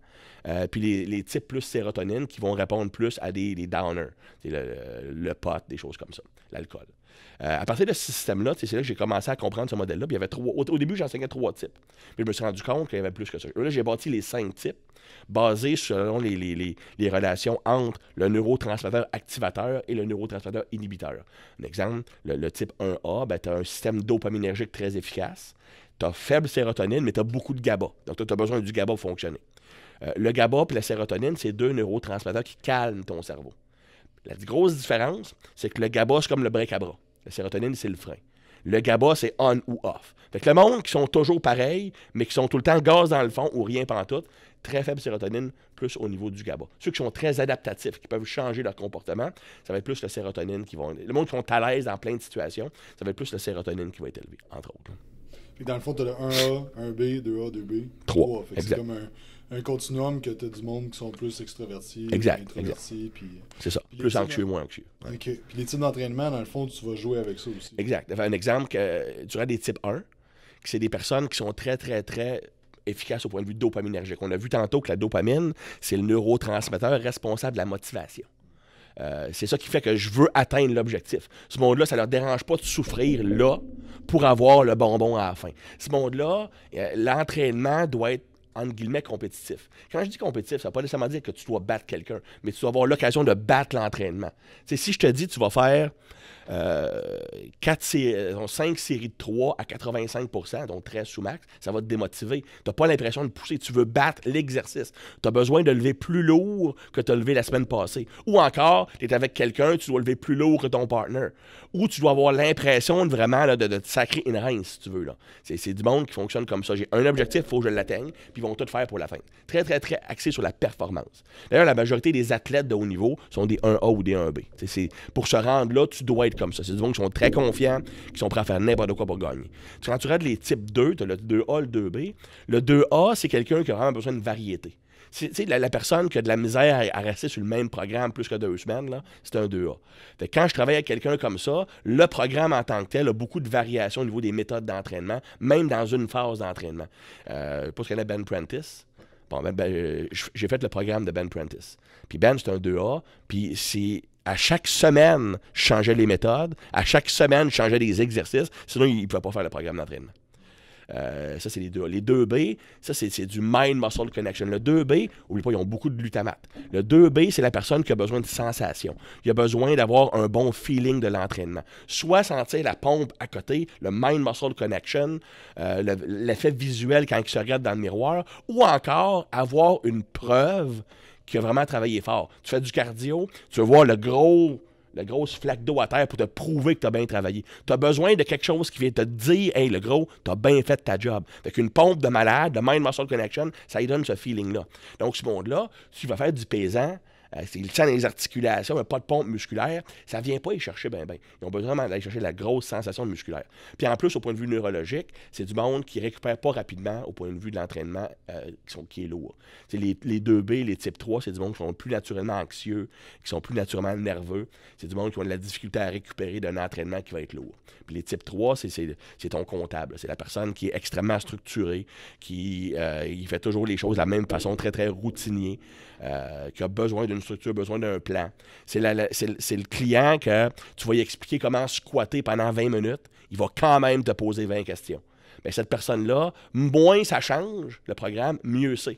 puis les, types plus sérotonine qui vont répondre plus à des, downers, le, le pot, des choses comme ça, l'alcool. Euh, à partir de ce système-là, c'est là que j'ai commencé à comprendre ce modèle-là. il y avait trois, au, début, j'enseignais trois types. Mais je me suis rendu compte qu'il y avait plus que ça. Là, j'ai bâti les cinq types basés selon les, relations entre le neurotransmetteur activateur et le neurotransmetteur inhibiteur. Un exemple, le, type 1A, ben, tu as un système dopaminergique très efficace. Tu as faible sérotonine, mais tu as beaucoup de GABA. Donc, tu as besoin du GABA pour fonctionner. Euh, le GABA et la sérotonine, c'est deux neurotransmetteurs qui calment ton cerveau. La grosse différence, c'est que le GABA, c'est comme le break à bras. La sérotonine, c'est le frein. Le GABA, c'est on ou off. Fait que le monde qui sont toujours pareil, mais qui sont tout le temps gaz dans le fond ou rien tout, très faible sérotonine, plus au niveau du GABA. Ceux qui sont très adaptatifs, qui peuvent changer leur comportement, ça va être plus la sérotonine qui vont. Le monde qui sont à l'aise dans plein de situations, ça va être plus la sérotonine qui va être élevée, entre autres. Puis dans le fond, tu as le 1A, 1B, 2A, 2B, 3. c'est comme un un continuum que tu as du monde qui sont plus extrovertis, introvertis. Puis... C'est ça, plus anxieux, moins anxieux. OK. Puis les types d'entraînement, dans le fond, tu vas jouer avec ça aussi. Exact. un exemple, que, aurais des types 1, c'est des personnes qui sont très, très, très efficaces au point de vue dopaminergique. On a vu tantôt que la dopamine, c'est le neurotransmetteur responsable de la motivation. Euh, c'est ça qui fait que je veux atteindre l'objectif. Ce monde-là, ça leur dérange pas de souffrir là pour avoir le bonbon à la fin. Ce monde-là, euh, l'entraînement doit être entre guillemets, compétitif. Quand je dis compétitif, ça ne veut pas nécessairement dire que tu dois battre quelqu'un, mais tu dois avoir l'occasion de battre l'entraînement. si je te dis que tu vas faire 4 séries, 5 séries de 3 à 85 donc 13 sous max, ça va te démotiver. Tu n'as pas l'impression de pousser. Tu veux battre l'exercice. Tu as besoin de lever plus lourd que tu as levé la semaine passée. Ou encore, tu es avec quelqu'un, tu dois lever plus lourd que ton partner où tu dois avoir l'impression de vraiment de, de, sacrer une reine, si tu veux. Là. C'est, du monde qui fonctionne comme ça. J'ai un objectif, il faut que je l'atteigne, puis ils vont tout faire pour la fin. Très, très, très axé sur la performance. D'ailleurs, la majorité des athlètes de haut niveau sont des 1A ou des 1B. C'est, pour se rendre là, tu dois être comme ça. C'est du monde qui sont très confiants, qui sont prêts à faire n'importe quoi pour gagner. Quand tu regardes les types 2, tu as le 2A, le 2B. Le 2A, c'est quelqu'un qui a vraiment besoin de variété la, personne qui a de la misère à, rester sur le même programme plus que deux semaines, c'est un 2A. quand je travaille avec quelqu'un comme ça, le programme en tant que tel a beaucoup de variations au niveau des méthodes d'entraînement, même dans une phase d'entraînement. Euh, pour ce qu'on a Ben Prentice, ben, ben euh, j'ai fait le programme de Ben Prentice. Puis Ben, c'est un 2A. Puis c'est à chaque semaine, je changeais les méthodes. À chaque semaine, je changeais les exercices. Sinon, il ne pouvait pas faire le programme d'entraînement. Euh, ça, c'est les deux. Les 2B, ça, c'est du mind-muscle connection. Le 2B, oublie pas, ils ont beaucoup de glutamate. Le 2B, c'est la personne qui a besoin de sensation. Il a besoin d'avoir un bon feeling de l'entraînement. Soit sentir la pompe à côté, le mind-muscle connection, euh, l'effet visuel quand il se regarde dans le miroir, ou encore avoir une preuve qu'il a vraiment travaillé fort. Tu fais du cardio, tu vois voir le gros la grosse flaque d'eau à terre pour te prouver que tu as bien travaillé. Tu as besoin de quelque chose qui vient te dire, hey, le gros, tu as bien fait ta job. Fait qu'une pompe de malade, de mind muscle connection, ça lui donne ce feeling-là. Donc, ce monde-là, tu vas faire du paysan, il sent les articulations, mais pas de pompe musculaire. Ça ne vient pas y chercher ben ben. Ils ont besoin d'aller chercher la grosse sensation musculaire. Puis en plus, au point de vue neurologique, c'est du monde qui ne récupère pas rapidement au point de vue de l'entraînement euh, qui, est lourd. C'est les, les 2B, les types 3, c'est du monde qui sont plus naturellement anxieux, qui sont plus naturellement nerveux. C'est du monde qui a de la difficulté à récupérer d'un entraînement qui va être lourd. Puis les types 3, c'est ton comptable. C'est la personne qui est extrêmement structurée, qui euh, fait toujours les choses de la même façon, très, très routinier. Euh, qui a besoin d'une structure, besoin d'un plan. C'est le client que tu vas lui expliquer comment squatter pendant 20 minutes. Il va quand même te poser 20 questions. Mais cette personne-là, moins ça change le programme, mieux c'est.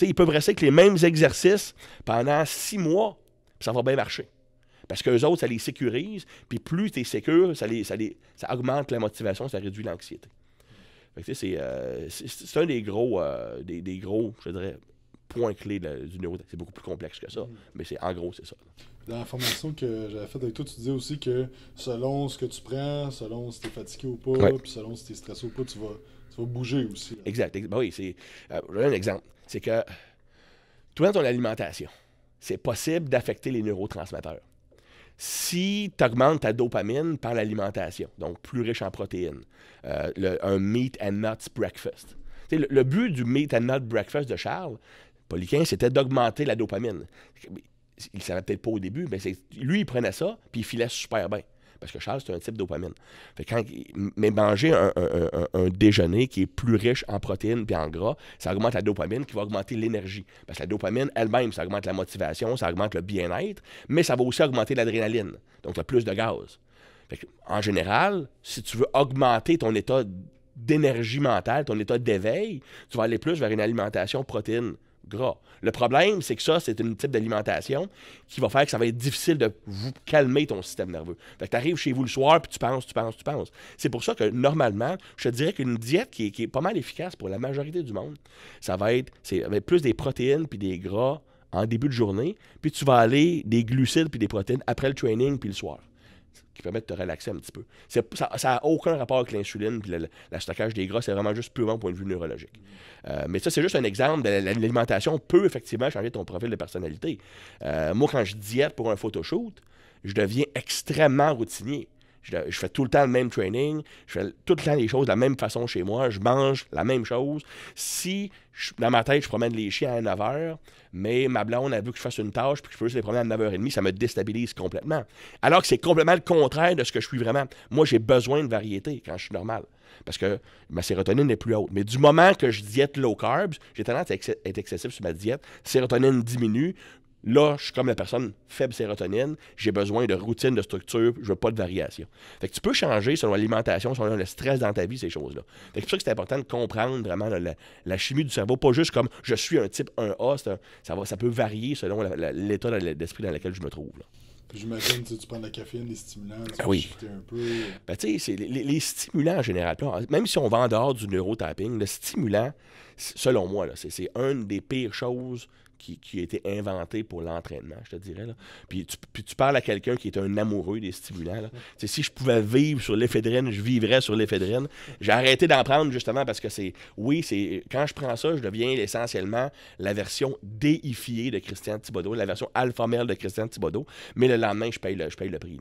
Ils peuvent rester avec les mêmes exercices pendant six mois, ça va bien marcher. Parce qu'eux autres, ça les sécurise, puis plus tu es sécure, ça, augmente la motivation, ça réduit l'anxiété. Euh, c'est un des gros, euh, des, des, gros, je dirais, point clé du neuro. C'est beaucoup plus complexe que ça, mm. mais c'est en gros, c'est ça. Dans la formation que j'avais faite avec toi, tu disais aussi que selon ce que tu prends, selon si tu es fatigué ou pas, puis selon si tu es stressé ou pas, tu vas, bouger aussi. Exact. Ben oui, c'est. Euh, un exemple. C'est que tout dans ton alimentation, c'est possible d'affecter les neurotransmetteurs. Si tu augmentes ta dopamine par l'alimentation, donc plus riche en protéines, euh, le, un meat and nuts breakfast, le, le, but du Meat and Nut Breakfast de Charles, Poliquin, c'était d'augmenter la dopamine. Il ne savait peut-être pas au début, mais lui, il prenait ça, puis il filait super bien. Parce que Charles, c'est un type de dopamine. quand, mais manger un, déjeuner qui est plus riche en protéines et en gras, ça augmente la dopamine qui va augmenter l'énergie. Parce que la dopamine elle-même, ça augmente la motivation, ça augmente le bien-être, mais ça va aussi augmenter l'adrénaline. Donc, tu as plus de gaz. en général, si tu veux augmenter ton état d'énergie mentale, ton état d'éveil, tu vas aller plus vers une alimentation protéine gras. Le problème, c'est que ça, c'est une type d'alimentation qui va faire que ça va être difficile de calmer ton système nerveux. Fait que tu arrives chez vous le soir, puis tu penses, tu penses, tu penses. C'est pour ça que, normalement, je te dirais qu'une diète qui est, pas mal efficace pour la majorité du monde, ça va être, c'est, plus des protéines puis des gras en début de journée, puis tu vas aller des glucides puis des protéines après le training puis le soir qui permet de te relaxer un petit peu. Ça n'a aucun rapport avec l'insuline, puis le, stockage des gras, c'est vraiment juste purement du point de vue neurologique. Euh, mais ça, c'est juste un exemple. De, l'alimentation peut effectivement changer ton profil de personnalité. Euh, moi, quand je diète pour un photoshoot, je deviens extrêmement routinier. Je, fais tout le temps le même training, je fais tout le temps les choses de la même façon chez moi, je mange la même chose. Si dans ma tête, je promène les chiens à 9h, mais ma blonde a vu que je fasse une tâche puis que je peux les promènes à 9h30, ça me déstabilise complètement. Alors que c'est complètement le contraire de ce que je suis vraiment. Moi, j'ai besoin de variété quand je suis normal parce que ma sérotonine est plus haute. Mais du moment que je diète low carbs, j'ai tendance à être excessif sur ma diète, sérotonine diminue, Là, je suis comme la personne faible sérotonine, j'ai besoin de routine, de structure, je veux pas de variation. Fait que tu peux changer selon l'alimentation, selon le stress dans ta vie, ces choses-là. Fait c'est que c'est important de comprendre vraiment la, chimie du cerveau, pas juste comme je suis un type 1A, ça, ça peut varier selon l'état d'esprit dans lequel je me trouve. j'imagine tu prends de la caféine, des stimulants, tu ah peux un peu. Euh. Ben, tu les, les, stimulants en général, même si on va en dehors du neurotapping, le stimulant, selon moi, c'est une des pires choses qui, a été inventé pour l'entraînement, je te dirais. Là. Puis, tu, parles à quelqu'un qui est un amoureux des stimulants. si je pouvais vivre sur l'éphédrine, je vivrais sur l'éphédrine. J'ai arrêté d'en prendre justement parce que c'est. Oui, c'est quand je prends ça, je deviens essentiellement la version déifiée de Christian Thibodeau, la version alpha male de Christian Thibodeau. Mais le lendemain, je paye le, je paye le prix.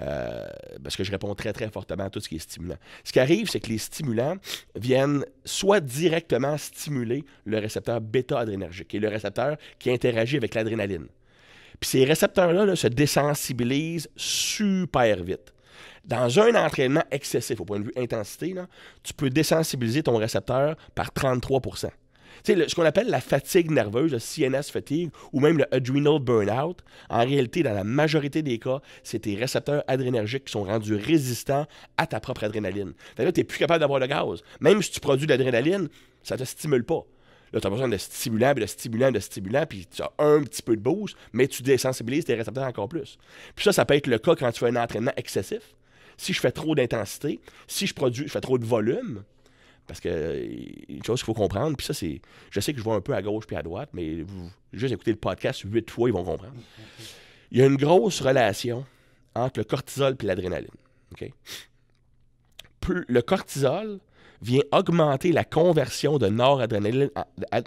Euh, parce que je réponds très, très fortement à tout ce qui est stimulant. Ce qui arrive, c'est que les stimulants viennent soit directement stimuler le récepteur bêta-adrénergique, Et le récepteur qui interagit avec l'adrénaline. Puis ces récepteurs-là se désensibilisent super vite. Dans un entraînement excessif, au point de vue intensité, tu peux désensibiliser ton récepteur par 33 sais, ce qu'on appelle la fatigue nerveuse, le CNS fatigue, ou même le adrenal burnout, en réalité, dans la majorité des cas, c'est tes récepteurs adrénergiques qui sont rendus résistants à ta propre adrénaline. que tu n'es plus capable d'avoir le gaz. Même si tu produis de l'adrénaline, ça ne te stimule pas. Là, tu as besoin de stimulants, de stimulant de stimulant, puis tu as un petit peu de boost, mais tu désensibilises tes récepteurs encore plus. Puis ça, ça peut être le cas quand tu fais un entraînement excessif. Si je fais trop d'intensité, si je produis, je fais trop de volume, parce que une chose qu'il faut comprendre, puis ça, c'est. Je sais que je vois un peu à gauche puis à droite, mais vous, juste écouter le podcast huit fois, ils vont comprendre. Il y a une grosse relation entre le cortisol et l'adrénaline. le cortisol, vient augmenter la conversion de noradrénaline,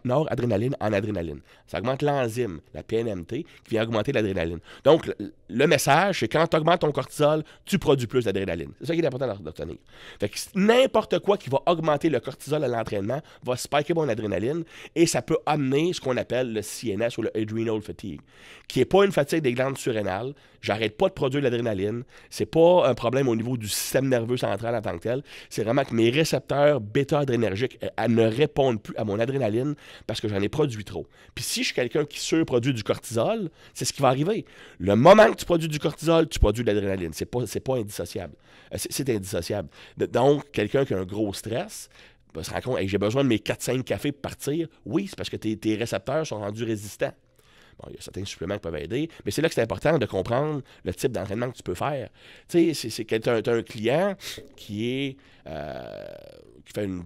en adrénaline. Ça augmente l'enzyme, la PNMT, qui vient augmenter l'adrénaline. Donc, le message, c'est quand tu augmentes ton cortisol, tu produis plus d'adrénaline. C'est ça qui est important d'obtenir. Fait que n'importe quoi qui va augmenter le cortisol à l'entraînement va spiker mon adrénaline et ça peut amener ce qu'on appelle le CNS ou le adrenal fatigue, qui n'est pas une fatigue des glandes surrénales, J'arrête pas de produire de l'adrénaline. C'est pas un problème au niveau du système nerveux central en tant que tel. C'est vraiment que mes récepteurs bêta-adrénergiques euh, ne répondent plus à mon adrénaline parce que j'en ai produit trop. Puis si je suis quelqu'un qui surproduit du cortisol, c'est ce qui va arriver. Le moment que tu produis du cortisol, tu produis de l'adrénaline. C'est pas, pas indissociable. Euh, c'est indissociable. Donc, quelqu'un qui a un gros stress, se rend compte, que j'ai besoin de mes 4-5 cafés pour partir. Oui, c'est parce que tes récepteurs sont rendus résistants. Bon, il y a certains suppléments qui peuvent aider, mais c'est là que c'est important de comprendre le type d'entraînement que tu peux faire. Tu sais, c'est que tu as, un client qui est, euh, qui fait une,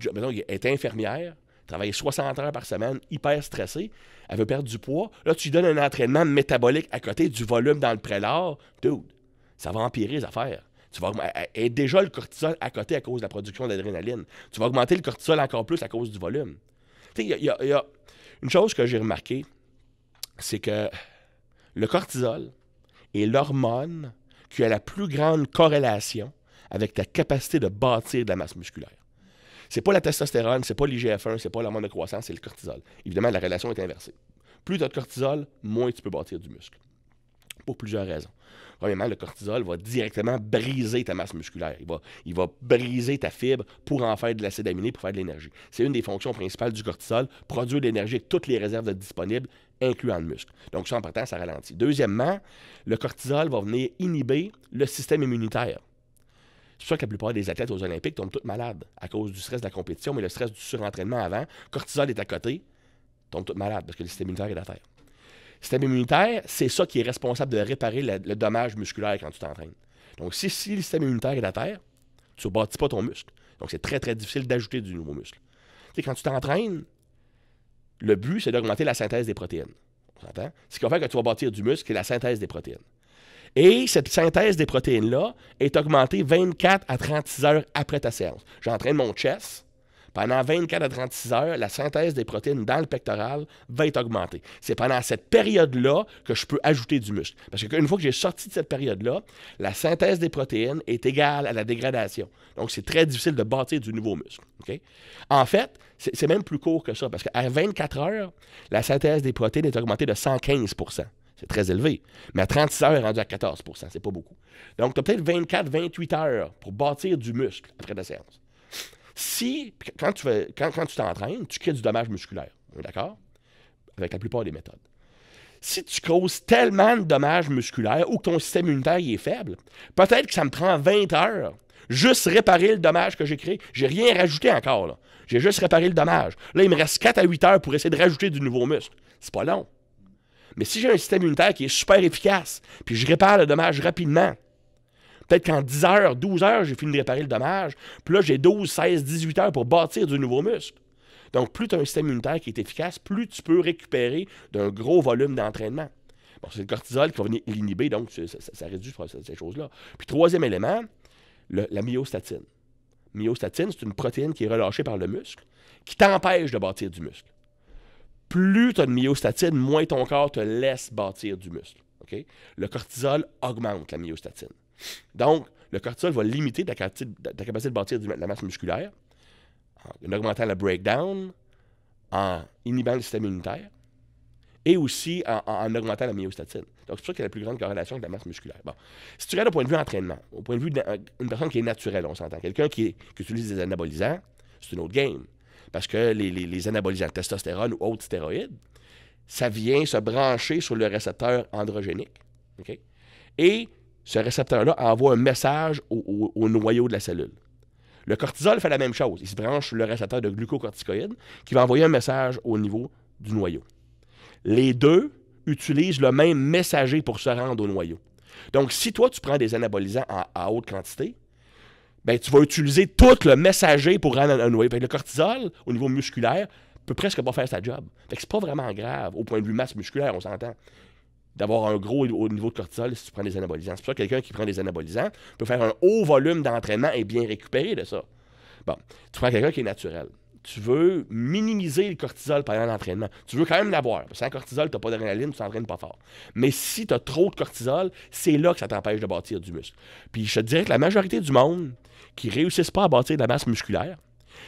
est infirmière, travaille 60 heures par semaine, hyper stressée, elle veut perdre du poids. Là, tu lui donnes un entraînement métabolique à côté du volume dans le prélat, dude, ça va empirer les affaires. Tu vas et déjà le cortisol à côté à cause de la production d'adrénaline. Tu vas augmenter le cortisol encore plus à cause du volume. Tu sais, il y, y a une chose que j'ai remarquée, c'est que le cortisol est l'hormone qui a la plus grande corrélation avec ta capacité de bâtir de la masse musculaire. C'est pas la testostérone, c'est pas l'IGF-1, c'est pas l'hormone de croissance, c'est le cortisol. Évidemment, la relation est inversée. Plus tu as de cortisol, moins tu peux bâtir du muscle. Pour plusieurs raisons. Premièrement, le cortisol va directement briser ta masse musculaire. Il va, il va briser ta fibre pour en faire de l'acide aminé, pour faire de l'énergie. C'est une des fonctions principales du cortisol, produire de l'énergie avec toutes les réserves disponibles incluant le muscle. Donc, ça, en partant, ça ralentit. Deuxièmement, le cortisol va venir inhiber le système immunitaire. C'est pour ça que la plupart des athlètes aux Olympiques tombent toutes malades à cause du stress de la compétition, mais le stress du surentraînement avant. Cortisol est à côté, tombent toutes malades parce que le système immunitaire est à terre. Le système immunitaire, c'est ça qui est responsable de réparer le, dommage musculaire quand tu t'entraînes. Donc, si, si, le système immunitaire est à terre, tu ne bâtis pas ton muscle. Donc, c'est très, très difficile d'ajouter du nouveau muscle. Tu quand tu t'entraînes, le but, c'est d'augmenter la synthèse des protéines. Ce qui va faire que tu vas bâtir du muscle, c'est la synthèse des protéines. Et cette synthèse des protéines-là est augmentée 24 à 36 heures après ta séance. J'entraîne mon chest. Pendant 24 à 36 heures, la synthèse des protéines dans le pectoral va être augmentée. C'est pendant cette période-là que je peux ajouter du muscle. Parce qu'une fois que j'ai sorti de cette période-là, la synthèse des protéines est égale à la dégradation. Donc, c'est très difficile de bâtir du nouveau muscle. En fait, c'est même plus court que ça, parce qu'à 24 heures, la synthèse des protéines est augmentée de 115 c'est très élevé. Mais à 36 heures, est rendue à 14 c'est pas beaucoup. Donc, tu as peut-être 24, 28 heures pour bâtir du muscle après la séance. Si, quand tu quand, tu t'entraînes, tu crées du dommage musculaire. D'accord? Avec la plupart des méthodes. Si tu causes tellement de dommages musculaires ou que ton système immunitaire est faible, peut-être que ça me prend 20 heures Juste réparer le dommage que j'ai créé. J'ai rien rajouté encore, là. J'ai juste réparé le dommage. Là, il me reste 4 à 8 heures pour essayer de rajouter du nouveau muscle. C'est pas long. Mais si j'ai un système immunitaire qui est super efficace, puis je répare le dommage rapidement, peut-être qu'en 10 heures, 12 heures, j'ai fini de réparer le dommage, puis là, j'ai 12, 16, 18 heures pour bâtir du nouveau muscle. Donc, plus tu as un système immunitaire qui est efficace, plus tu peux récupérer d'un gros volume d'entraînement. Bon, c'est le cortisol qui va venir l'inhiber, donc ça, ça réduit ces choses-là. Puis, troisième élément, la myostatine. Myostatine, c'est une protéine qui est relâchée par le muscle, qui t'empêche de bâtir du muscle. Plus tu as de myostatine, moins ton corps te laisse bâtir du muscle. Le cortisol augmente la myostatine. Donc, le cortisol va limiter ta capacité, capacité de bâtir de la masse musculaire en augmentant la breakdown, en inhibant le système immunitaire, et aussi en, augmentant la myostatine. Donc, c'est pour ça qu'il y a la plus grande corrélation avec la masse musculaire. Bon. Si tu regardes au point de vue entraînement, au point de vue d'une euh, personne qui est naturelle, on s'entend, quelqu'un qui, utilise des anabolisants, c'est une autre game. Parce que les, anabolisants, testostérone ou autres stéroïdes, ça vient se brancher sur le récepteur androgénique. Et ce récepteur-là envoie un message au noyau de la cellule. Le cortisol fait la même chose. Il se branche sur le récepteur de glucocorticoïdes qui va envoyer un message au niveau du noyau. Les deux utilisent le même messager pour se rendre au noyau. Donc, si toi, tu prends des anabolisants en, à haute quantité, ben, tu vas utiliser tout le messager pour rendre un noyau. le cortisol, au niveau musculaire, peut presque pas faire sa job. Ce n'est c'est pas vraiment grave au point de vue masse musculaire, on s'entend d'avoir un gros au niveau de cortisol si tu prends des anabolisants. C'est pour ça que quelqu'un qui prend des anabolisants peut faire un haut volume d'entraînement et bien récupérer de ça. Bon, tu prends quelqu'un qui est naturel tu veux minimiser le cortisol pendant l'entraînement. Tu veux quand même l'avoir. Sans cortisol, tu n'as pas d'adrénaline, tu t'entraînes pas fort. Mais si tu as trop de cortisol, c'est là que ça t'empêche de bâtir du muscle. Puis je te dirais que la majorité du monde qui réussissent pas à bâtir de la masse musculaire,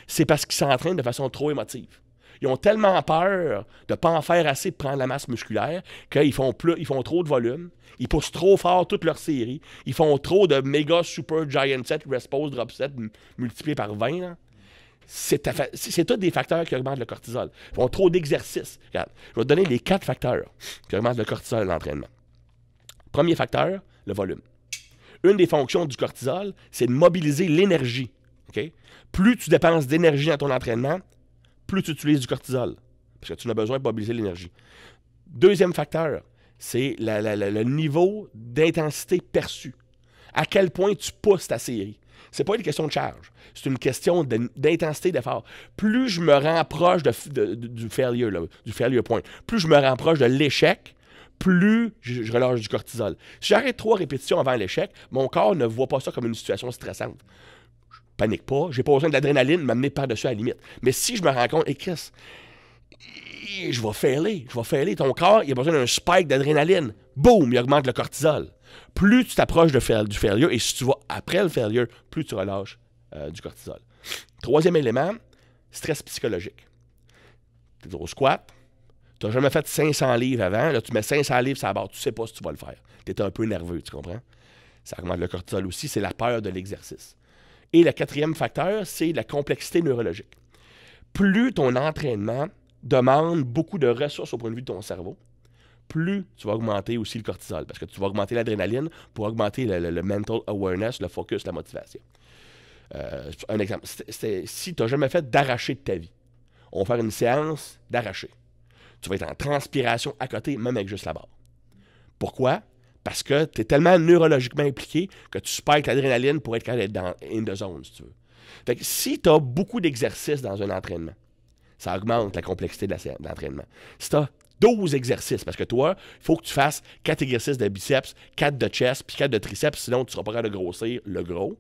c'est parce qu'ils s'entraînent de façon trop émotive. Ils ont tellement peur de ne pas en faire assez pour prendre la masse musculaire qu'ils font, plus, ils font trop de volume, ils poussent trop fort toute leur série, ils font trop de méga super giant set, respose, drop set multiplié par 20 c'est tous des facteurs qui augmentent le cortisol. Ils font trop d'exercices. Je vais te donner les quatre facteurs qui augmentent le cortisol à l'entraînement. Premier facteur, le volume. Une des fonctions du cortisol, c'est de mobiliser l'énergie. Plus tu dépenses d'énergie dans ton entraînement, plus tu utilises du cortisol. Parce que tu n'as besoin de mobiliser l'énergie. Deuxième facteur, c'est le niveau d'intensité perçu. À quel point tu pousses ta série c'est pas une question de charge. C'est une question d'intensité d'effort. Plus je me rends proche du failure, du failure point, plus je me proche de l'échec, plus je, relâche du cortisol. Si j'arrête trois répétitions avant l'échec, mon corps ne voit pas ça comme une situation stressante. Je panique pas, j'ai pas besoin d'adrénaline m'amener par-dessus à la limite. Mais si je me rends compte, et Chris, je vais failer, je vais failer. Ton corps, il a besoin d'un spike d'adrénaline. Boum, il augmente le cortisol. Plus tu t'approches du failure, et si tu vas après le failure, plus tu relâches euh, du cortisol. Troisième élément, stress psychologique. Tu es au squat, tu n'as jamais fait 500 livres avant, là tu mets 500 livres sur la barre, tu ne sais pas si tu vas le faire. Tu es un peu nerveux, tu comprends? Ça augmente le cortisol aussi, c'est la peur de l'exercice. Et le quatrième facteur, c'est la complexité neurologique. Plus ton entraînement demande beaucoup de ressources au point de vue de ton cerveau, plus tu vas augmenter aussi le cortisol, parce que tu vas augmenter l'adrénaline pour augmenter le, mental awareness, le focus, la motivation. Euh, un exemple, si tu n'as jamais fait d'arracher de ta vie, on va faire une séance d'arracher. Tu vas être en transpiration à côté, même avec juste la barre. Pourquoi? Parce que tu es tellement neurologiquement impliqué que tu spikes l'adrénaline pour être capable d'être dans in the zone, si tu veux. Fait que si tu as beaucoup d'exercices dans un entraînement, ça augmente la complexité de l'entraînement. Si tu as 12 exercices, parce que toi, il faut que tu fasses 4 exercices de biceps, 4 de chest, puis 4 de triceps, sinon tu seras pas capable de grossir le gros.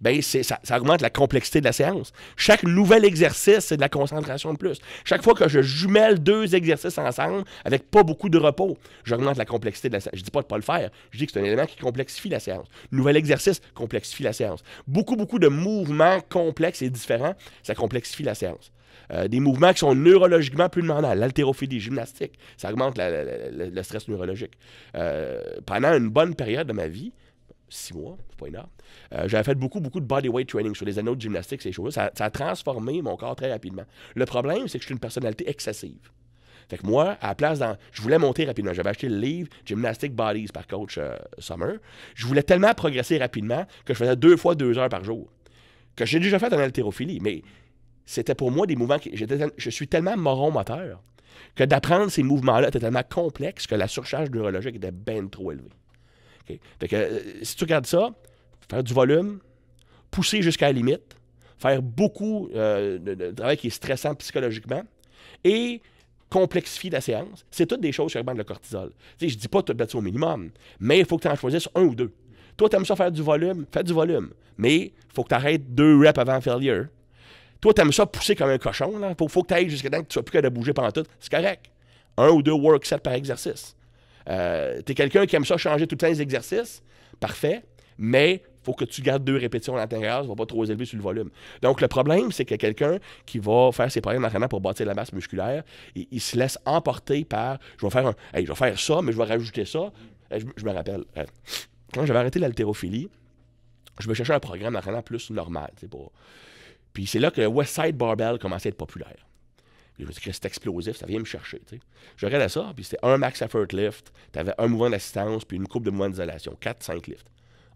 Bien, ça, augmente la complexité de la séance. Chaque nouvel exercice, c'est de la concentration de plus. Chaque fois que je jumelle deux exercices ensemble avec pas beaucoup de repos, j'augmente la complexité de la séance. Je dis pas de pas le faire, je dis que c'est un élément qui complexifie la séance. Nouvel exercice complexifie la séance. Beaucoup, beaucoup de mouvements complexes et différents, ça complexifie la séance. Euh, des mouvements qui sont neurologiquement plus demandants. L'altérophilie gymnastique, ça augmente le stress neurologique. Euh, pendant une bonne période de ma vie, six mois, c'est pas énorme, euh, j'avais fait beaucoup, beaucoup de bodyweight training sur les anneaux de gymnastique, ces choses Ça, a transformé mon corps très rapidement. Le problème, c'est que je suis une personnalité excessive. Fait que moi, à la place, dans, je voulais monter rapidement. J'avais acheté le livre Gymnastic Bodies par coach Summer. Je voulais tellement progresser rapidement que je faisais deux fois deux heures par jour. Que j'ai déjà fait en altérophilie, mais c'était pour moi des mouvements qui. Je suis tellement moron moteur que d'apprendre ces mouvements-là était tellement complexe que la surcharge neurologique était bien trop élevée. que, euh, si tu regardes ça, faire du volume, pousser jusqu'à la limite, faire beaucoup euh, de, travail qui est stressant psychologiquement et complexifier la séance, c'est toutes des choses qui augmentent le cortisol. Je ne dis pas tout te au minimum, mais il faut que tu en choisisses un ou deux. Toi, tu aimes ça faire du volume, fais du volume, mais il faut que tu arrêtes deux reps avant failure toi, t'aimes ça pousser comme un cochon, là. Faut, faut que ailles jusqu'à temps que tu sois plus capable de bouger pendant tout. C'est correct. Un ou deux work sets par exercice. Euh, t'es quelqu'un qui aime ça changer tout le temps les exercices. Parfait. Mais faut que tu gardes deux répétitions à l'intérieur, ça va pas trop élever sur le volume. Donc, le problème, c'est que quelqu'un qui va faire ses programmes d'entraînement pour bâtir la masse musculaire, il, il, se laisse emporter par je vais faire un, hey, je vais faire ça, mais je vais rajouter ça. Je, me rappelle, quand j'avais arrêté l'haltérophilie, je me cherchais un programme d'entraînement plus normal, c'est pour puis c'est là que le West Side Barbell commençait à être populaire. je me suis dit, c'est explosif, ça vient me chercher. Je regardais ça, puis c'était un max effort lift, tu avais un mouvement d'assistance, puis une coupe de mouvements d'isolation, 4 cinq lifts.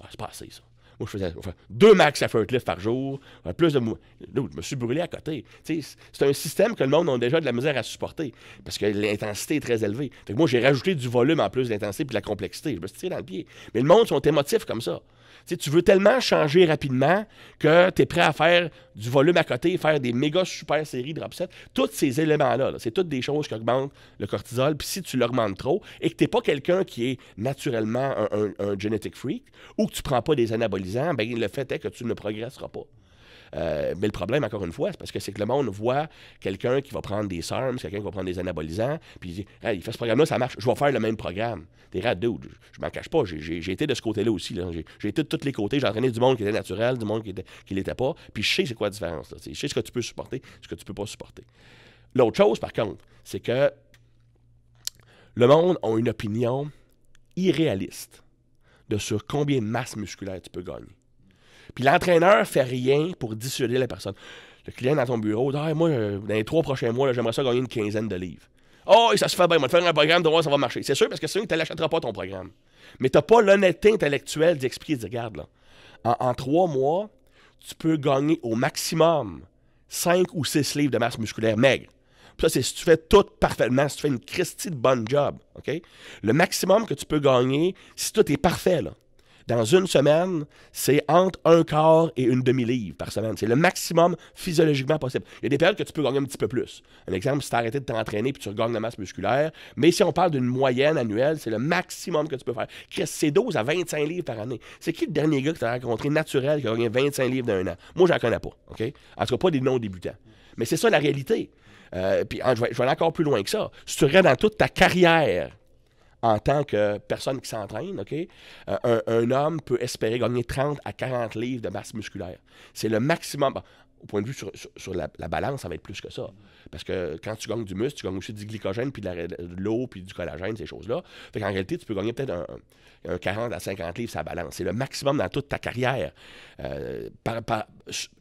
Ah, c'est pas assez, ça. Moi, je faisais deux max effort lift par jour, plus de mouvements. Je me suis brûlé à côté. C'est un système que le monde a déjà de la misère à supporter, parce que l'intensité est très élevée. Fait que moi, j'ai rajouté du volume en plus l'intensité, puis de la complexité. Je me suis tiré dans le pied. Mais le monde sont émotifs comme ça tu veux tellement changer rapidement que tu es prêt à faire du volume à côté, faire des méga super séries drop set. Tous ces éléments-là, c'est toutes des choses qui augmentent le cortisol. Puis si tu l'augmentes trop et que tu n'es pas quelqu'un qui est naturellement un, genetic freak ou que tu prends pas des anabolisants, ben, le fait est que tu ne progresseras pas. Euh, mais le problème, encore une fois, c'est parce que c'est que le monde voit quelqu'un qui va prendre des SARMs, quelqu'un qui va prendre des anabolisants, puis il dit il fait ce programme-là, ça marche, je vais faire le même programme. T'es rad, dude. Je m'en cache pas. J'ai été de ce côté-là aussi. J'ai été de tous les côtés. J'ai entraîné du monde qui était naturel, du monde qui, ne l'était pas. Puis je sais c'est quoi la différence. je sais ce que tu peux supporter, ce que tu peux pas supporter. L'autre chose, par contre, c'est que le monde a une opinion irréaliste de sur combien de masse musculaire tu peux gagner. Puis l'entraîneur fait rien pour dissuader la personne. Le client dans ton bureau dit ah, moi, euh, dans les trois prochains mois, j'aimerais ça gagner une quinzaine de livres. Ah, oh, ça se fait bien, moi, de faire un programme de voir ça va marcher. C'est sûr, parce que sinon, tu ne l'achèteras pas ton programme. Mais tu n'as pas l'honnêteté intellectuelle d'expliquer, de regarde, là, en, trois mois, tu peux gagner au maximum cinq ou six livres de masse musculaire maigre. Puis ça, c'est si tu fais tout parfaitement, si tu fais une Christie de bonne job. ok? Le maximum que tu peux gagner, si tout est parfait, là, dans une semaine, c'est entre un quart et une demi-livre par semaine. C'est le maximum physiologiquement possible. Il y a des périodes que tu peux gagner un petit peu plus. Un exemple, si tu as arrêté de t'entraîner puis tu regagnes la masse musculaire. Mais si on parle d'une moyenne annuelle, c'est le maximum que tu peux faire. c'est 12 à 25 livres par année. C'est qui le dernier gars que tu as rencontré naturel qui a gagné 25 livres d'un an? Moi, je n'en connais pas. OK? En tout cas, pas des non-débutants. Mais c'est ça la réalité. Euh, puis ah, je vais, aller encore plus loin que ça. Si tu restes dans toute ta carrière, en tant que personne qui s'entraîne, OK? Euh, un, homme peut espérer gagner 30 à 40 livres de masse musculaire. C'est le maximum. au point de vue sur, la, balance, ça va être plus que ça. Parce que quand tu gagnes du muscle, tu gagnes aussi du glycogène, puis de l'eau, puis du collagène, ces choses-là. Fait qu'en réalité, tu peux gagner peut-être un, 40 à 50 livres, la balance. C'est le maximum dans toute ta carrière. Euh, par, par,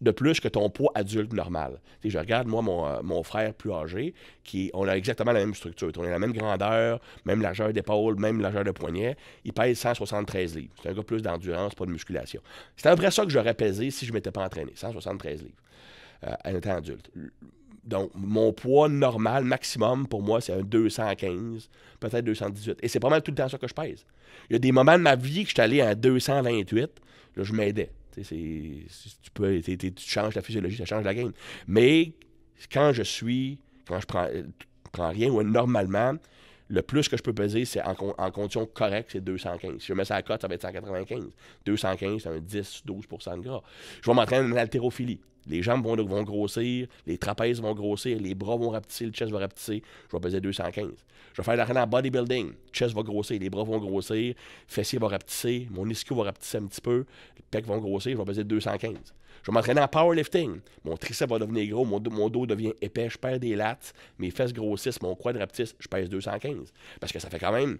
de plus que ton poids adulte normal. je regarde, moi, euh, mon, frère plus âgé, qui on a exactement la même structure. On a la même grandeur, même largeur d'épaule, même largeur de poignet. Il pèse 173 livres. C'est un gars plus d'endurance, pas de musculation. C'est un vrai ça que j'aurais pesé si je ne m'étais pas entraîné, 173 livres, euh, en étant adulte. Donc, mon poids normal, maximum, pour moi, c'est un 215, peut-être 218. Et c'est pas mal tout le temps ça que je pèse. Il y a des moments de ma vie que je suis allé à 228, là, je m'aidais tu peux, tu changes la physiologie, ça change la game. Mais quand je suis, quand je prends, euh, prends rien, ou normalement, le plus que je peux peser, c'est en, condition correcte, c'est 215. Si je mets ça à la cote, ça va être 195. 215, c'est un 10-12 de gras. Je vais m'entraîner en haltérophilie. Les jambes vont, grossir, les trapèzes vont grossir, les bras vont rapetisser, le chest va rapetisser. Je vais peser 215. Je vais faire de l'entraînement en bodybuilding. chest va grossir, les bras vont grossir, le fessier va rapetisser, mon ischio va rapetisser un petit peu, les pecs vont grossir, je vais peser 215. Je vais m'entraîner en powerlifting. Mon tricep va devenir gros, mon, dos devient épais, je perds des lattes, mes fesses grossissent, mon quadriceps, je pèse 215. Parce que ça fait quand même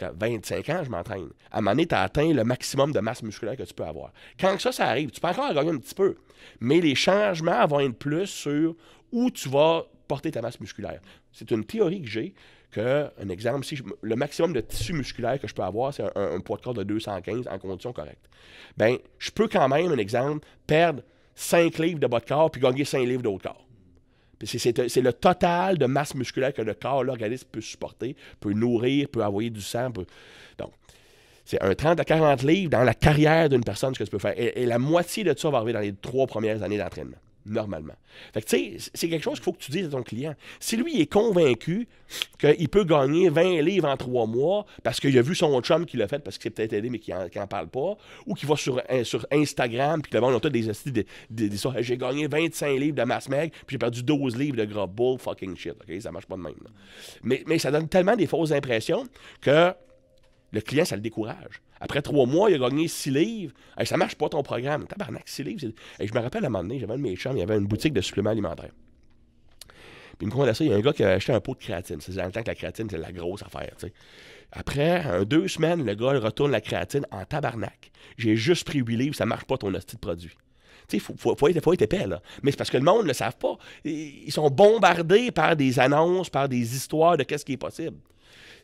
25 ans que je m'entraîne. À un moment tu as atteint le maximum de masse musculaire que tu peux avoir. Quand ça, ça arrive, tu peux encore gagner un petit peu, mais les changements vont être plus sur où tu vas porter ta masse musculaire. C'est une théorie que j'ai que, un exemple, si le maximum de tissu musculaire que je peux avoir, c'est un, poids de corps de 215 en condition correcte. Bien, je peux quand même, un exemple, perdre 5 livres de bas de corps puis gagner 5 livres de corps. C'est le total de masse musculaire que le corps, l'organisme peut supporter, peut nourrir, peut envoyer du sang. Donc, c'est un 30 à 40 livres dans la carrière d'une personne, ce que tu peux faire. Et, et la moitié de ça va arriver dans les trois premières années d'entraînement normalement. Fait que, tu sais, c'est quelque chose qu'il faut que tu dises à ton client. Si lui, est convaincu qu'il peut gagner 20 livres en trois mois parce qu'il a vu son chum qui l'a fait parce qu'il s'est peut-être aidé, mais qu'il n'en parle pas, ou qu'il va sur, euh, Instagram, puis que le a des des, des, j'ai gagné 25 livres de masse mag, puis j'ai perdu 12 livres de gros bull fucking shit. OK, ça marche pas de même. mais ça donne tellement des fausses impressions que le client, ça le décourage. Après trois mois, il a gagné six livres. Ça ça marche pas ton programme. Tabarnak, six livres. je me rappelle à un moment donné, j'avais un de mes chums, il y avait une boutique de suppléments alimentaires. Puis il me commandait ça, il y a un gars qui a acheté un pot de créatine. C'est dans le temps que la créatine, c'est la grosse affaire, Après deux semaines, le gars retourne la créatine en tabarnak. J'ai juste pris huit livres, ça marche pas ton hostie de produit. Il faut, faut, faut, être, faut épais, là. Mais c'est parce que le monde ne le savent pas. Ils sont bombardés par des annonces, par des histoires de qu'est-ce qui est possible.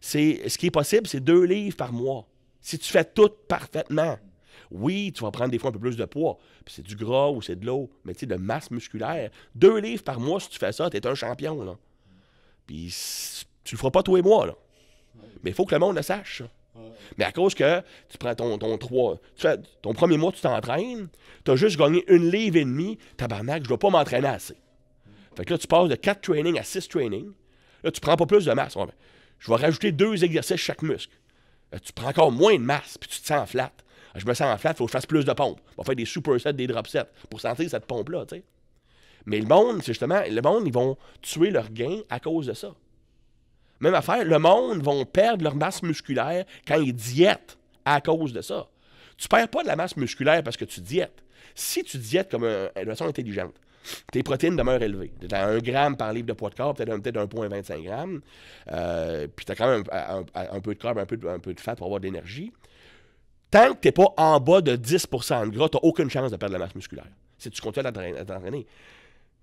ce qui est possible, c'est deux livres par mois. Si tu fais tout parfaitement, oui, tu vas prendre des fois un peu plus de poids, puis c'est du gras ou c'est de l'eau, mais tu sais, de masse musculaire. Deux livres par mois, si tu fais ça, tu es un champion, là. Puis tu le feras pas toi et moi, là. Mais il faut que le monde le sache. Mais à cause que tu prends ton, ton 3, ton premier mois, tu t'entraînes, tu as juste gagné une livre et demie, tabarnak, je dois pas m'entraîner assez. Fait que là, tu passes de quatre trainings à six trainings. Là, tu prends pas plus de masse. je vais rajouter deux exercices chaque muscle. Euh, tu prends encore moins de masse, puis tu te sens flat. Euh, je me sens flat, il faut que je fasse plus de pompes. On va faire des supersets, des drop sets pour sentir cette pompe-là, tu sais. Mais le monde, c'est justement, le monde, ils vont tuer leur gain à cause de ça. Même affaire, le monde vont perdre leur masse musculaire quand ils diètent à cause de ça. Tu perds pas de la masse musculaire parce que tu diètes. Si tu diètes comme une façon intelligente, tes protéines demeurent élevées. Tu à 1 gramme par livre de poids de corps, peut-être peut 1,25 g. Euh, puis tu as quand même un, peu de corps, un peu, un peu de fat pour avoir de l'énergie. Tant que tu n'es pas en bas de 10 de gras, tu n'as aucune chance de perdre de la masse musculaire. Si tu continues à t'entraîner.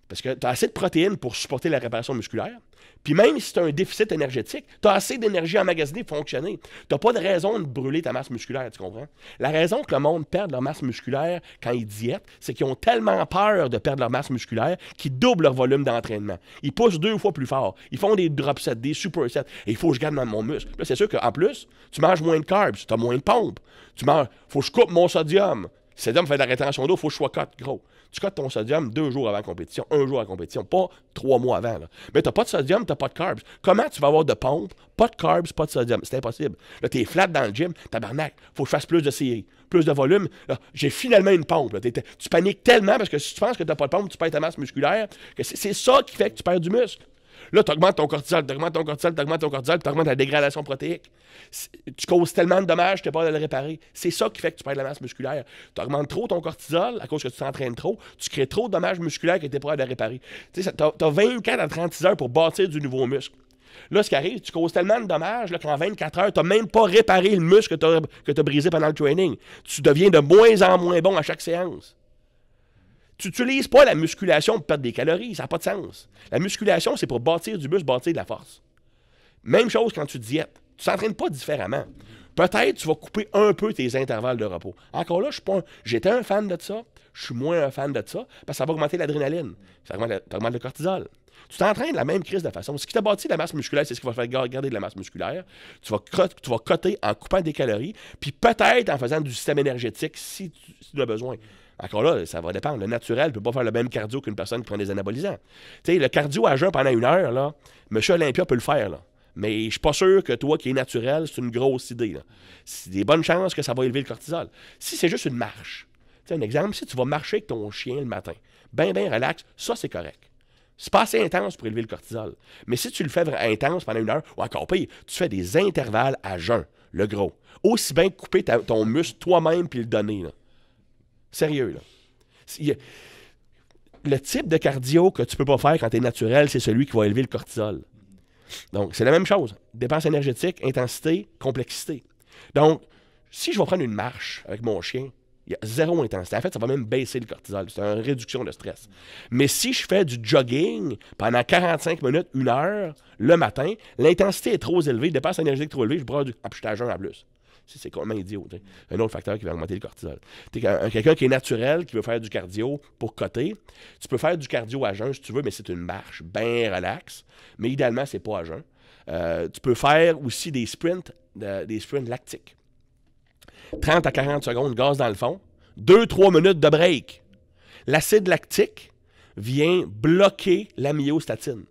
Parce que tu as assez de protéines pour supporter la réparation musculaire. Puis même si tu as un déficit énergétique, tu as assez d'énergie magasiner pour fonctionner. Tu n'as pas de raison de brûler ta masse musculaire, tu comprends? La raison que le monde perd leur masse musculaire quand ils diètent, c'est qu'ils ont tellement peur de perdre leur masse musculaire qu'ils doublent leur volume d'entraînement. Ils poussent deux fois plus fort. Ils font des drop sets, des super sets. Et il faut que je garde mon muscle. Là, c'est sûr qu'en plus, tu manges moins de carbs, tu as moins de pompes. Tu manges, faut que je coupe mon sodium. Le sodium fait de la rétention d'eau, faut que je sois gros. Tu cotes ton sodium deux jours avant la compétition, un jour à la compétition, pas trois mois avant. Mais tu n'as pas de sodium, tu n'as pas de carbs. Comment tu vas avoir de pompe, pas de carbs, pas de sodium? C'est impossible. Là, tu es flat dans le gym, tabarnak, faut que je fasse plus de séries, plus de volume. J'ai finalement une pompe. Tu paniques tellement parce que si tu penses que tu n'as pas de pompe, tu perds ta masse musculaire. que C'est ça qui fait que tu perds du muscle. Là, tu augmentes ton cortisol, tu augmentes ton cortisol, tu augmentes ton cortisol, tu augmentes la dégradation protéique. Tu causes tellement de dommages que tu pas à le réparer. C'est ça qui fait que tu perds de la masse musculaire. Tu augmentes trop ton cortisol à cause que tu t'entraînes trop. Tu crées trop de dommages musculaires que tu n'es pas de réparer. Tu as, 24 à 36 heures pour bâtir du nouveau muscle. Là, ce qui arrive, tu causes tellement de dommages qu'en 24 heures, tu n'as même pas réparé le muscle que tu as, brisé pendant le training. Tu deviens de moins en moins bon à chaque séance. Tu n'utilises pas la musculation pour perdre des calories, ça n'a pas de sens. La musculation, c'est pour bâtir du muscle, bâtir de la force. Même chose quand tu diètes. Tu ne t'entraînes pas différemment. Peut-être tu vas couper un peu tes intervalles de repos. Encore là, je suis pas j'étais un fan de ça, je suis moins un fan de ça, parce que ça va augmenter l'adrénaline, ça augmente, le cortisol. Tu t'entraînes de la même crise de façon. Ce qui t'a bâti de la masse musculaire, c'est ce qui va faire garder de la masse musculaire. Tu vas, coter en coupant des calories, puis peut-être en faisant du système énergétique si tu as besoin. Encore là, ça va dépendre. Le naturel ne peut pas faire le même cardio qu'une personne qui prend des anabolisants. Tu sais, le cardio à jeun pendant une heure, là, Monsieur Olympia peut le faire, là. Mais je suis pas sûr que toi qui es naturel, c'est une grosse idée. C'est des bonnes chances que ça va élever le cortisol. Si c'est juste une marche, tu un exemple, si tu vas marcher avec ton chien le matin, bien, bien relax, ça c'est correct. C'est pas assez intense pour élever le cortisol. Mais si tu le fais intense pendant une heure, ou encore pire, tu fais des intervalles à jeun, le gros. Aussi bien couper ton muscle toi-même puis le donner. Là. Sérieux, là. le type de cardio que tu peux pas faire quand tu es naturel, c'est celui qui va élever le cortisol. Donc, c'est la même chose. Dépense énergétique, intensité, complexité. Donc, si je vais prendre une marche avec mon chien, il y a zéro intensité. En fait, ça va même baisser le cortisol. C'est une réduction de stress. Mais si je fais du jogging pendant 45 minutes, une heure, le matin, l'intensité est trop élevée, dépense énergétique trop élevée, je prends du. Ah, je en plus. C'est complètement idiot. Un autre facteur qui va augmenter le cortisol. Quelqu'un qui est naturel, qui veut faire du cardio pour côté. tu peux faire du cardio à jeun si tu veux, mais c'est une marche bien relaxe. Mais idéalement, c'est pas à jeun. Euh, tu peux faire aussi des sprints, des sprints lactiques. 30 à 40 secondes, gaz dans le fond. 2-3 minutes de break. L'acide lactique vient bloquer la myostatine.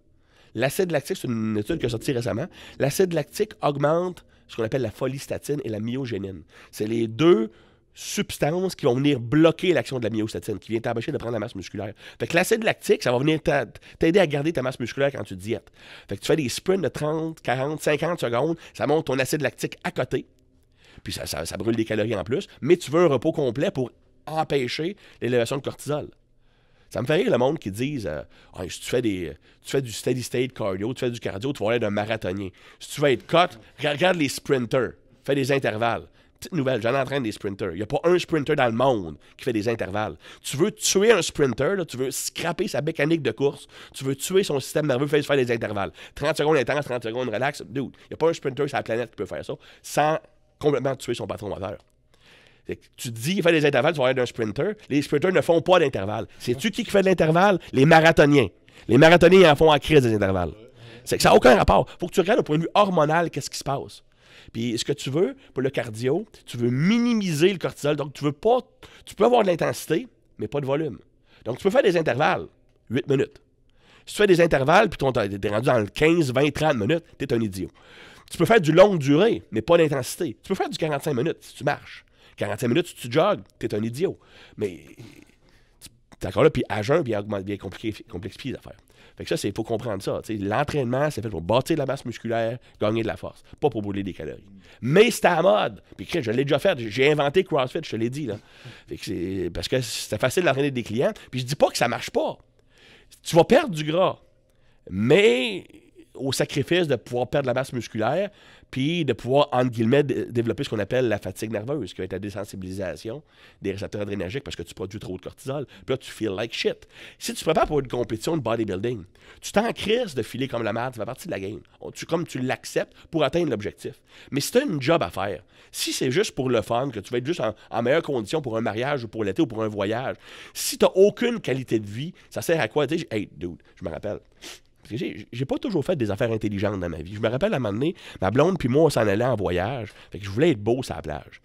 L'acide lactique, c'est une étude qui est sortie récemment. L'acide lactique augmente ce qu'on appelle la folistatine et la myogénine. C'est les deux substances qui vont venir bloquer l'action de la myostatine, qui vient t'empêcher de prendre la masse musculaire. Fait que l'acide lactique, ça va venir t'aider à garder ta masse musculaire quand tu diètes. Fait que tu fais des sprints de 30, 40, 50 secondes, ça monte ton acide lactique à côté, puis ça, ça brûle des calories en plus, mais tu veux un repos complet pour empêcher l'élévation de cortisol. Ça me fait rire le monde qui disent euh, si tu fais, des, tu fais du steady state cardio, tu fais du cardio, tu vas être un marathonnier. Si tu veux être cut, regarde les sprinters, fais des intervalles. Petite nouvelle, j'en entraîne des sprinters. Il n'y a pas un sprinter dans le monde qui fait des intervalles. Tu veux tuer un sprinter, tu veux scraper sa mécanique de course, tu veux tuer son système nerveux, fais faire des intervalles. 30 secondes intense, 30 secondes relax. Dude, il n'y a pas un sprinter sur la planète qui peut faire ça sans complètement tuer son patron moteur tu te dis, il fait des intervalles, tu vas un sprinter. Les sprinters ne font pas d'intervalles. cest tu qui fait de l'intervalle? Les marathoniens. Les marathoniens en font à crise des intervalles. C'est ça n'a aucun rapport. faut que tu regardes au point de vue hormonal qu'est-ce qui se passe. Puis ce que tu veux pour le cardio, tu veux minimiser le cortisol. Donc tu veux pas. Tu peux avoir de l'intensité, mais pas de volume. Donc tu peux faire des intervalles, 8 minutes. Si tu fais des intervalles, puis tu es rendu dans le 15, 20, 30 minutes, tu es un idiot. Tu peux faire du longue durée, mais pas d'intensité. Tu peux faire du 45 minutes si tu marches. 45 minutes, tu jogues, t'es un idiot. Mais t'es encore là, puis à jeun, bien compliqué, complexe les affaires. Fait que ça, c'est faut comprendre ça. L'entraînement, c'est fait pour bâtir de la masse musculaire, gagner de la force, pas pour brûler des calories. Mais c'est à mode. Puis je l'ai déjà fait. J'ai inventé CrossFit, je te l'ai dit. Là. Fait parce que c'est facile d'entraîner des clients. Puis je dis pas que ça marche pas. Tu vas perdre du gras, mais au sacrifice de pouvoir perdre de la masse musculaire, puis de pouvoir, entre guillemets, développer ce qu'on appelle la fatigue nerveuse, qui va être la désensibilisation des récepteurs adrénergiques parce que tu produis trop de cortisol. Puis là, tu feel like shit. Si tu te prépares pour une compétition de bodybuilding, tu t'en crises de filer comme la merde, tu vas partie de la game. Tu, comme tu l'acceptes pour atteindre l'objectif. Mais si tu as une job à faire, si c'est juste pour le fun, que tu vas être juste en, meilleure condition pour un mariage ou pour l'été ou pour un voyage, si tu n'as aucune qualité de vie, ça sert à quoi? Hey, dude, je me rappelle j'ai pas toujours fait des affaires intelligentes dans ma vie. Je me rappelle à un moment donné, ma blonde puis moi, on s'en allait en voyage. Fait que je voulais être beau sur la plage.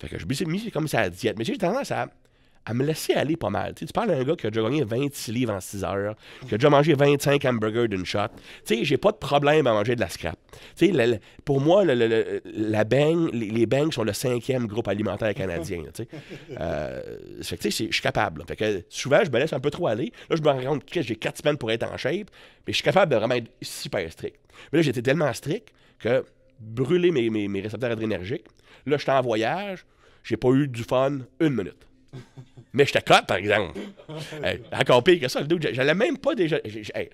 Fait que je me suis mis comme ça à la diète. Mais j'ai tendance à à me laisser aller pas mal. tu parles d'un gars qui a déjà gagné 26 livres en 6 heures, qui a déjà mangé 25 hamburgers d'une shot. Tu sais, j'ai pas de problème à manger de la scrap. Tu sais, pour moi, la les, bangs sont le cinquième groupe alimentaire canadien. Tu sais, euh, je suis capable. Fait que souvent, je me laisse un peu trop aller. Là, je me rends compte que j'ai 4 semaines pour être en shape, mais je suis capable de vraiment être super strict. Mais là, j'étais tellement strict que brûler mes, mes, récepteurs adrénergiques. Là, j'étais en voyage, j'ai pas eu du fun une minute mais je te cote, par exemple. encore pire que ça, j'allais même pas déjà.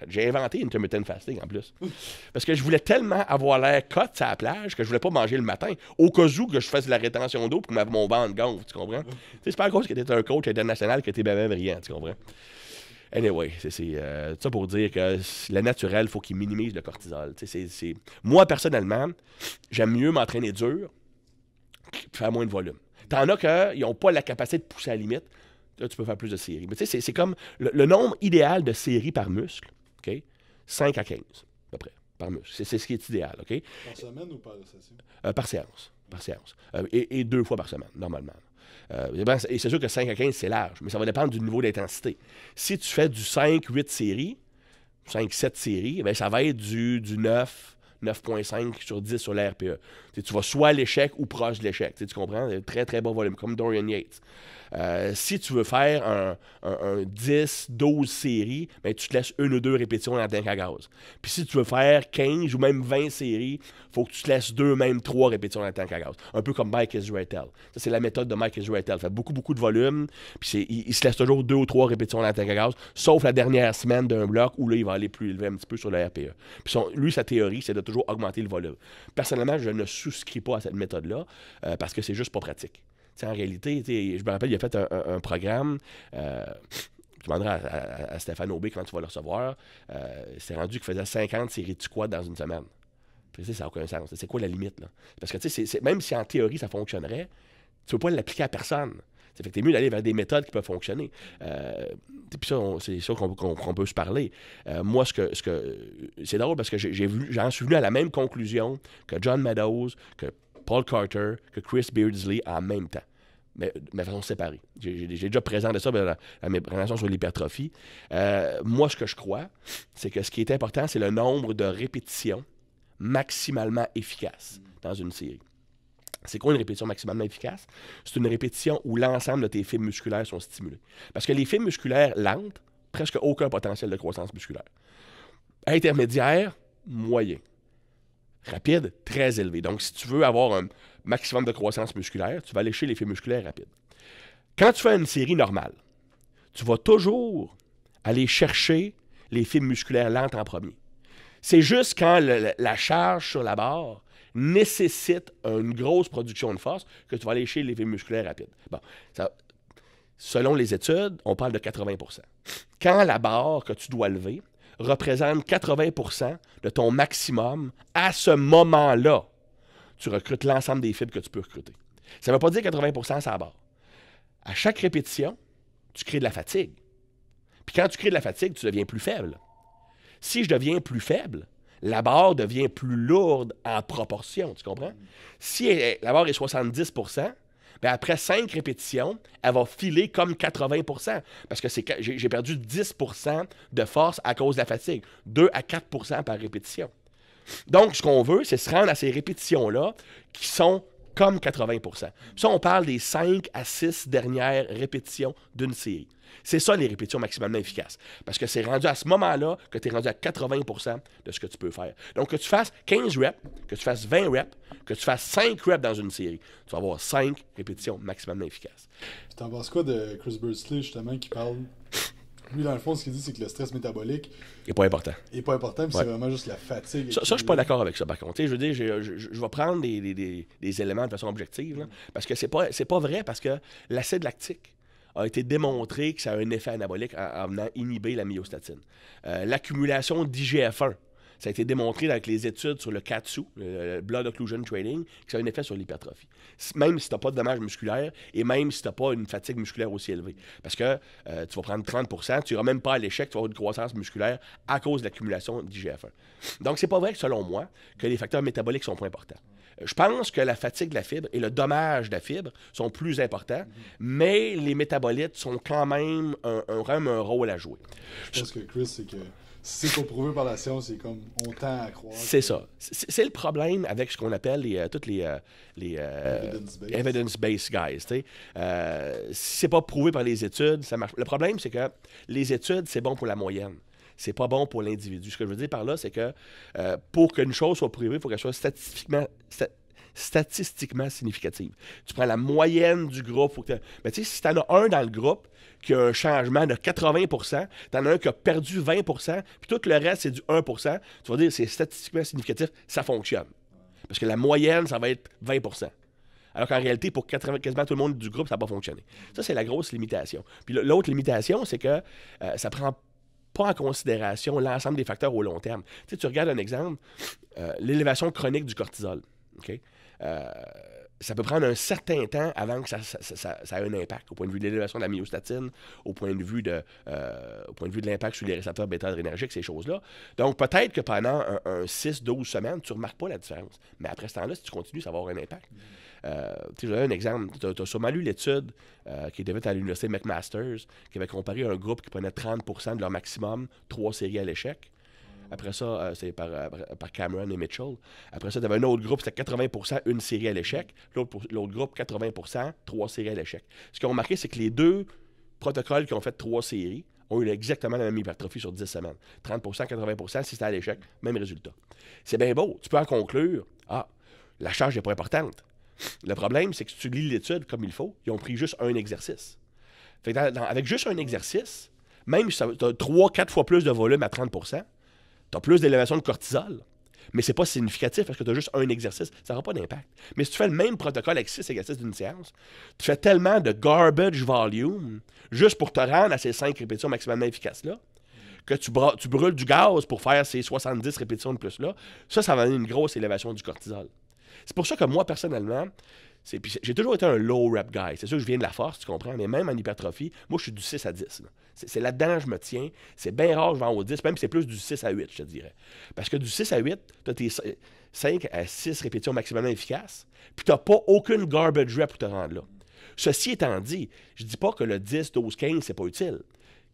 J'ai inventé intermittent fasting en plus. Parce que je voulais tellement avoir l'air cote sur la plage que je voulais pas manger le matin, au cas où que je fasse la rétention d'eau pour que mon ventre gonfle, tu comprends? Mm. C'est pas à cause que t'es un coach international que était bien brillant, tu comprends? Anyway, c'est euh, ça pour dire que le naturel, faut qu'il minimise le cortisol. Moi, personnellement, j'aime mieux m'entraîner dur, faire moins de volume. T'en as qu'ils n'ont pas la capacité de pousser à la limite, Là, tu peux faire plus de séries. Mais tu sais, c'est comme le, nombre idéal de séries par muscle, OK? 5 à 15, à peu près, par muscle. C'est ce qui est idéal, OK? Par semaine ou par session? Euh, par séance. Par séance. Euh, et, deux fois par semaine, normalement. Euh, ben, et c'est sûr que 5 à 15, c'est large, mais ça va dépendre du niveau d'intensité. Si tu fais du 5-8 séries, 5-7 séries, ben, ça va être du, du 9, 9.5 sur 10 sur l'RPE. Tu vas soit à l'échec ou proche de l'échec. Tu comprends? Très, très bas volume, comme Dorian Yates. Euh, si tu veux faire un, 10, 12 séries, ben, tu te laisses une ou deux répétitions dans la tank à gaz. Puis si tu veux faire 15 ou même 20 séries, faut que tu te laisses deux, même trois répétitions dans la tank à gaz. Un peu comme Mike Israel. Ça, c'est la méthode de Mike Il Fait beaucoup, beaucoup de volume. Puis il, se laisse toujours deux ou trois répétitions dans la tank à gaz, sauf la dernière semaine d'un bloc où là, il va aller plus élevé un petit peu sur le RPE. Puis lui, sa théorie, c'est de toujours augmenter le volume. Personnellement, je ne souscris pas à cette méthode-là euh, parce que c'est juste pas pratique en réalité, je me rappelle, il a fait un, programme. Euh, je à, Stéphane Aubé quand tu vas le recevoir. Euh, c'est rendu qu'il faisait 50 séries de squats dans une semaine. ça n'a aucun sens. C'est quoi la limite? Là? Parce que même si en théorie ça fonctionnerait, tu ne peux pas l'appliquer à personne. c'est fait que mieux d'aller vers des méthodes qui peuvent fonctionner. Euh, puis ça, c'est sûr qu'on peut se parler. Euh, moi, ce que, ce que c'est drôle parce que j'en suis venu à la même conclusion que John Meadows, que Paul Carter que Chris Beardsley en même temps. Mais, de façon séparée. J'ai déjà présenté ça dans, mes présentations sur l'hypertrophie. Euh, moi, ce que je crois, c'est que ce qui est important, c'est le nombre de répétitions maximalement efficaces dans une série. C'est quoi une répétition maximalement efficace? C'est une répétition où l'ensemble de tes fibres musculaires sont stimulées. Parce que les fibres musculaires lentes, presque aucun potentiel de croissance musculaire. Intermédiaire, moyen rapide, très élevé. Donc, si tu veux avoir un maximum de croissance musculaire, tu vas lécher l'effet musculaires rapide. Quand tu fais une série normale, tu vas toujours aller chercher les fibres musculaires lentes en premier. C'est juste quand la charge sur la barre nécessite une grosse production de force que tu vas lécher les fibres musculaires rapides. Bon, ça, selon les études, on parle de 80 Quand la barre que tu dois lever représente 80 de ton maximum à ce moment-là, tu recrutes l'ensemble des fibres que tu peux recruter. Ça ne veut pas dire 80 ça barre. À chaque répétition, tu crées de la fatigue. Puis quand tu crées de la fatigue, tu deviens plus faible. Si je deviens plus faible, la barre devient plus lourde en proportion, tu comprends? Si la barre est 70 ben, après cinq répétitions, elle va filer comme 80 parce que j'ai perdu 10 de force à cause de la fatigue. 2 à 4 par répétition. Donc, ce qu'on veut, c'est se rendre à ces répétitions-là qui sont comme 80 Ça, on parle des cinq à six dernières répétitions d'une série. C'est ça les répétitions maximalement efficaces. Parce que c'est rendu à ce moment-là que tu es rendu à 80 de ce que tu peux faire. Donc, que tu fasses 15 reps, que tu fasses 20 reps, que tu fasses 5 reps dans une série, tu vas avoir 5 répétitions maximum efficaces. Tu t'en penses quoi de Chris Birdsley, justement, qui parle lui, dans le fond, ce qu'il dit, c'est que le stress métabolique. est pas important. N'est pas important, c'est vraiment juste la fatigue. Ça, je suis pas d'accord avec ça, par contre. je veux dire, je, vais prendre des, éléments de façon objective, parce que c'est pas, pas vrai, parce que l'acide lactique, a été démontré que ça a un effet anabolique en, venant inhiber la myostatine. Euh, l'accumulation d'IGF-1, ça a été démontré avec les études sur le katsu, le blood occlusion training, que ça a un effet sur l'hypertrophie. Même si tu n'as pas de dommages musculaires et même si tu n'as pas une fatigue musculaire aussi élevée. Parce que euh, tu vas prendre 30 tu n'iras même pas à l'échec, tu vas avoir une croissance musculaire à cause de l'accumulation d'IGF-1. Donc, c'est pas vrai, selon moi, que les facteurs métaboliques sont pas importants. Je pense que la fatigue de la fibre et le dommage de la fibre sont plus importants, mais les métabolites sont quand même un, rôle à jouer. Je pense que Chris, c'est que c'est prouvé par la science, c'est comme on tend à croire. C'est ça. C'est le problème avec ce qu'on appelle les, euh, toutes les, euh, euh, evidence-based guys ». Si c'est pas prouvé par les études, ça marche. Le problème, c'est que les études, c'est bon pour la moyenne c'est pas bon pour l'individu. Ce que je veux dire par là, c'est que euh, pour qu'une chose soit prouvée, il faut qu'elle soit statistiquement. significative. Tu prends la moyenne du groupe. Faut Mais tu sais, si tu en as un dans le groupe qui a un changement de 80 tu en as un qui a perdu 20 puis tout le reste, c'est du 1 tu vas dire c'est statistiquement significatif, ça fonctionne. Parce que la moyenne, ça va être 20 alors qu'en réalité, pour quasiment tout le monde du groupe, ça va pas fonctionné. Ça, c'est la grosse limitation. Puis l'autre limitation, c'est que euh, ça prend pas en considération l'ensemble des facteurs au long terme. si tu regardes un exemple, euh, l'élévation chronique du cortisol. Euh, ça peut prendre un certain temps avant que ça, ait un impact au point de vue de l'élévation de la myostatine, au point de vue de, euh, de, l'impact sur les récepteurs bêta adrénergiques, ces choses-là. Donc, peut-être que pendant un, 6-12 semaines, tu ne remarques pas la différence. Mais après ce temps-là, si tu continues, ça va avoir un impact. Euh, tu un exemple. Tu as, sûrement lu l'étude euh, qui était faite à l'Université McMaster's, qui avait comparé un groupe qui prenait 30 de leur maximum, trois séries à l'échec, après ça, euh, c'est euh, par, Cameron et Mitchell. Après ça, tu avais un autre groupe, c'était 80 une série à l'échec. L'autre groupe, 80 trois séries à l'échec. Ce qu'on ont remarqué, c'est que les deux protocoles qui ont fait trois séries ont eu exactement la même hypertrophie sur 10 semaines. 30 80 si c'était à l'échec, même résultat. C'est bien beau. Tu peux en conclure, ah, la charge n'est pas importante. Le problème, c'est que si tu lis l'étude comme il faut, ils ont pris juste un exercice. avec juste un exercice, même si tu as 3-4 fois plus de volume à 30 tu as plus d'élévation de cortisol, mais c'est pas significatif parce que tu as juste un exercice, ça n'aura pas d'impact. Mais si tu fais le même protocole avec six exercices d'une séance, tu fais tellement de garbage volume juste pour te rendre à ces cinq répétitions maximum efficaces-là que tu, tu, brûles du gaz pour faire ces 70 répétitions de plus-là. Ça, ça va donner une grosse élévation du cortisol. C'est pour ça que moi, personnellement, j'ai toujours été un low rep guy. C'est sûr que je viens de la force, tu comprends, mais même en hypertrophie, moi, je suis du 6 à 10. C'est, là-dedans que je me tiens. C'est bien rare que je vais en 10, même si c'est plus du 6 à 8, je te dirais. Parce que du 6 à 8, tu as tes 5 à 6 répétitions maximum efficaces, puis tu n'as pas aucune garbage rep pour te rendre là. Ceci étant dit, je ne dis pas que le 10, 12, 15, n'est pas utile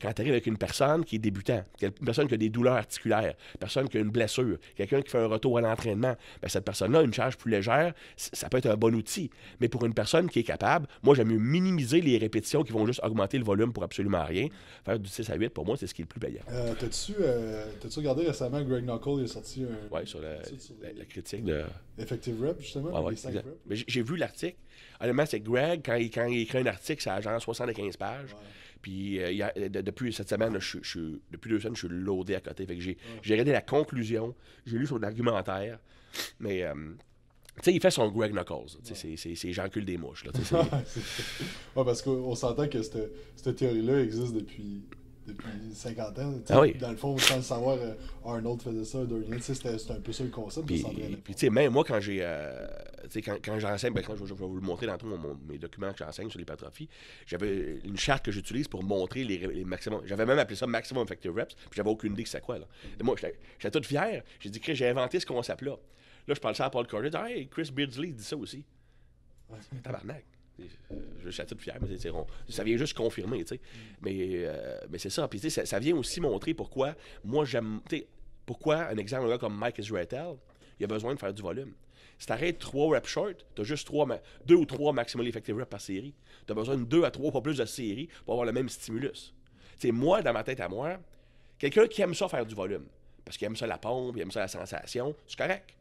quand tu arrives avec une personne qui est débutant, une personne qui a des douleurs articulaires, une personne qui a une blessure, quelqu'un qui fait un retour à l'entraînement, ben, cette personne-là une charge plus légère, ça peut être un bon outil. Mais pour une personne qui est capable, moi, j'aime mieux minimiser les répétitions qui vont juste augmenter le volume pour absolument rien. Faire du 6 à 8, pour moi, c'est ce qui est le plus payant. Euh, euh, t'as-tu regardé récemment Greg Knuckle, il a sorti un. Oui, sur, la, la, critique de. Effective Rep, justement. 5 Mais j'ai vu l'article. Honnêtement, c'est Greg, quand il, quand il écrit un article, ça a genre 75 pages. Puis euh, euh, depuis cette semaine, depuis deux semaines, je suis loadé à côté. Fait que j'ai, regardé la conclusion, j'ai lu son argumentaire, mais. Euh, tu sais, il fait son Greg Knuckles. C'est, c'est, c'est j'encule des mouches. Là, parce qu'on s'entend que cette, théorie-là existe depuis depuis 50 ans. Ah dans le fond, sans le savoir, euh, Arnold faisait ça, Dorian. C'était un peu ça le concept. Puis, tu sais, même moi, quand j'ai. Euh, quand, quand j'enseigne, ben, je, vais vous le montrer dans tous mes documents que j'enseigne sur l'hypertrophie, j'avais une charte que j'utilise pour montrer les, les maximums. J'avais même appelé ça maximum effective reps, puis j'avais aucune idée que c'était quoi. Là. moi, j'étais tout fier. J'ai dit que j'ai inventé ce concept-là. Là, je parle ça à Paul Correa. Hey, Chris Beardsley dit ça aussi. Tabarnak. Euh, je suis tout fier, mais ça vient juste confirmer, tu sais. Mm. Mais, euh, mais c'est ça. Puis, ça, vient aussi montrer pourquoi moi, j'aime. Tu sais, pourquoi, un exemple, comme Mike Israel, il a besoin de faire du volume. Si t'arrêtes trois reps short, t'as juste trois, deux ou trois maximum effective reps par série. T'as besoin de deux à trois, pas plus de séries pour avoir le même stimulus. Tu moi, dans ma tête à moi, quelqu'un qui aime ça faire du volume, parce qu'il aime ça la pompe, il aime ça la sensation, c'est correct.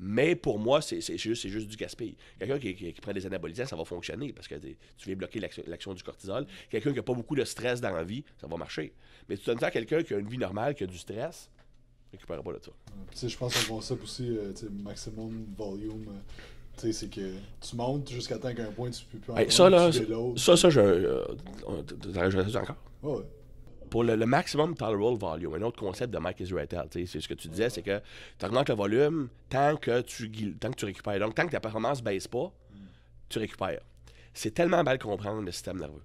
Mais pour moi, c'est juste, du gaspille. Quelqu'un qui, prend des anabolisants, ça va fonctionner parce que tu viens bloquer l'action du cortisol. Quelqu'un qui n'a pas beaucoup de stress dans la vie, ça va marcher. Mais tu donnes ça à quelqu'un qui a une vie normale, qui a du stress, récupère pas de ça. je pense qu'on voit ça aussi, euh, maximum volume. Euh, c'est que tu montes jusqu'à temps qu'un point tu peux plus en hey, ça, là, ça, ça, je. Euh, encore? Ouais pour le, maximum tolerable volume, un autre concept de Mike Israel, c'est ce que tu disais, c'est que tu augmentes le volume tant que tu, tant que tu récupères. Donc, tant que ta performance ne baisse pas, tu récupères. C'est tellement mal comprendre le système nerveux.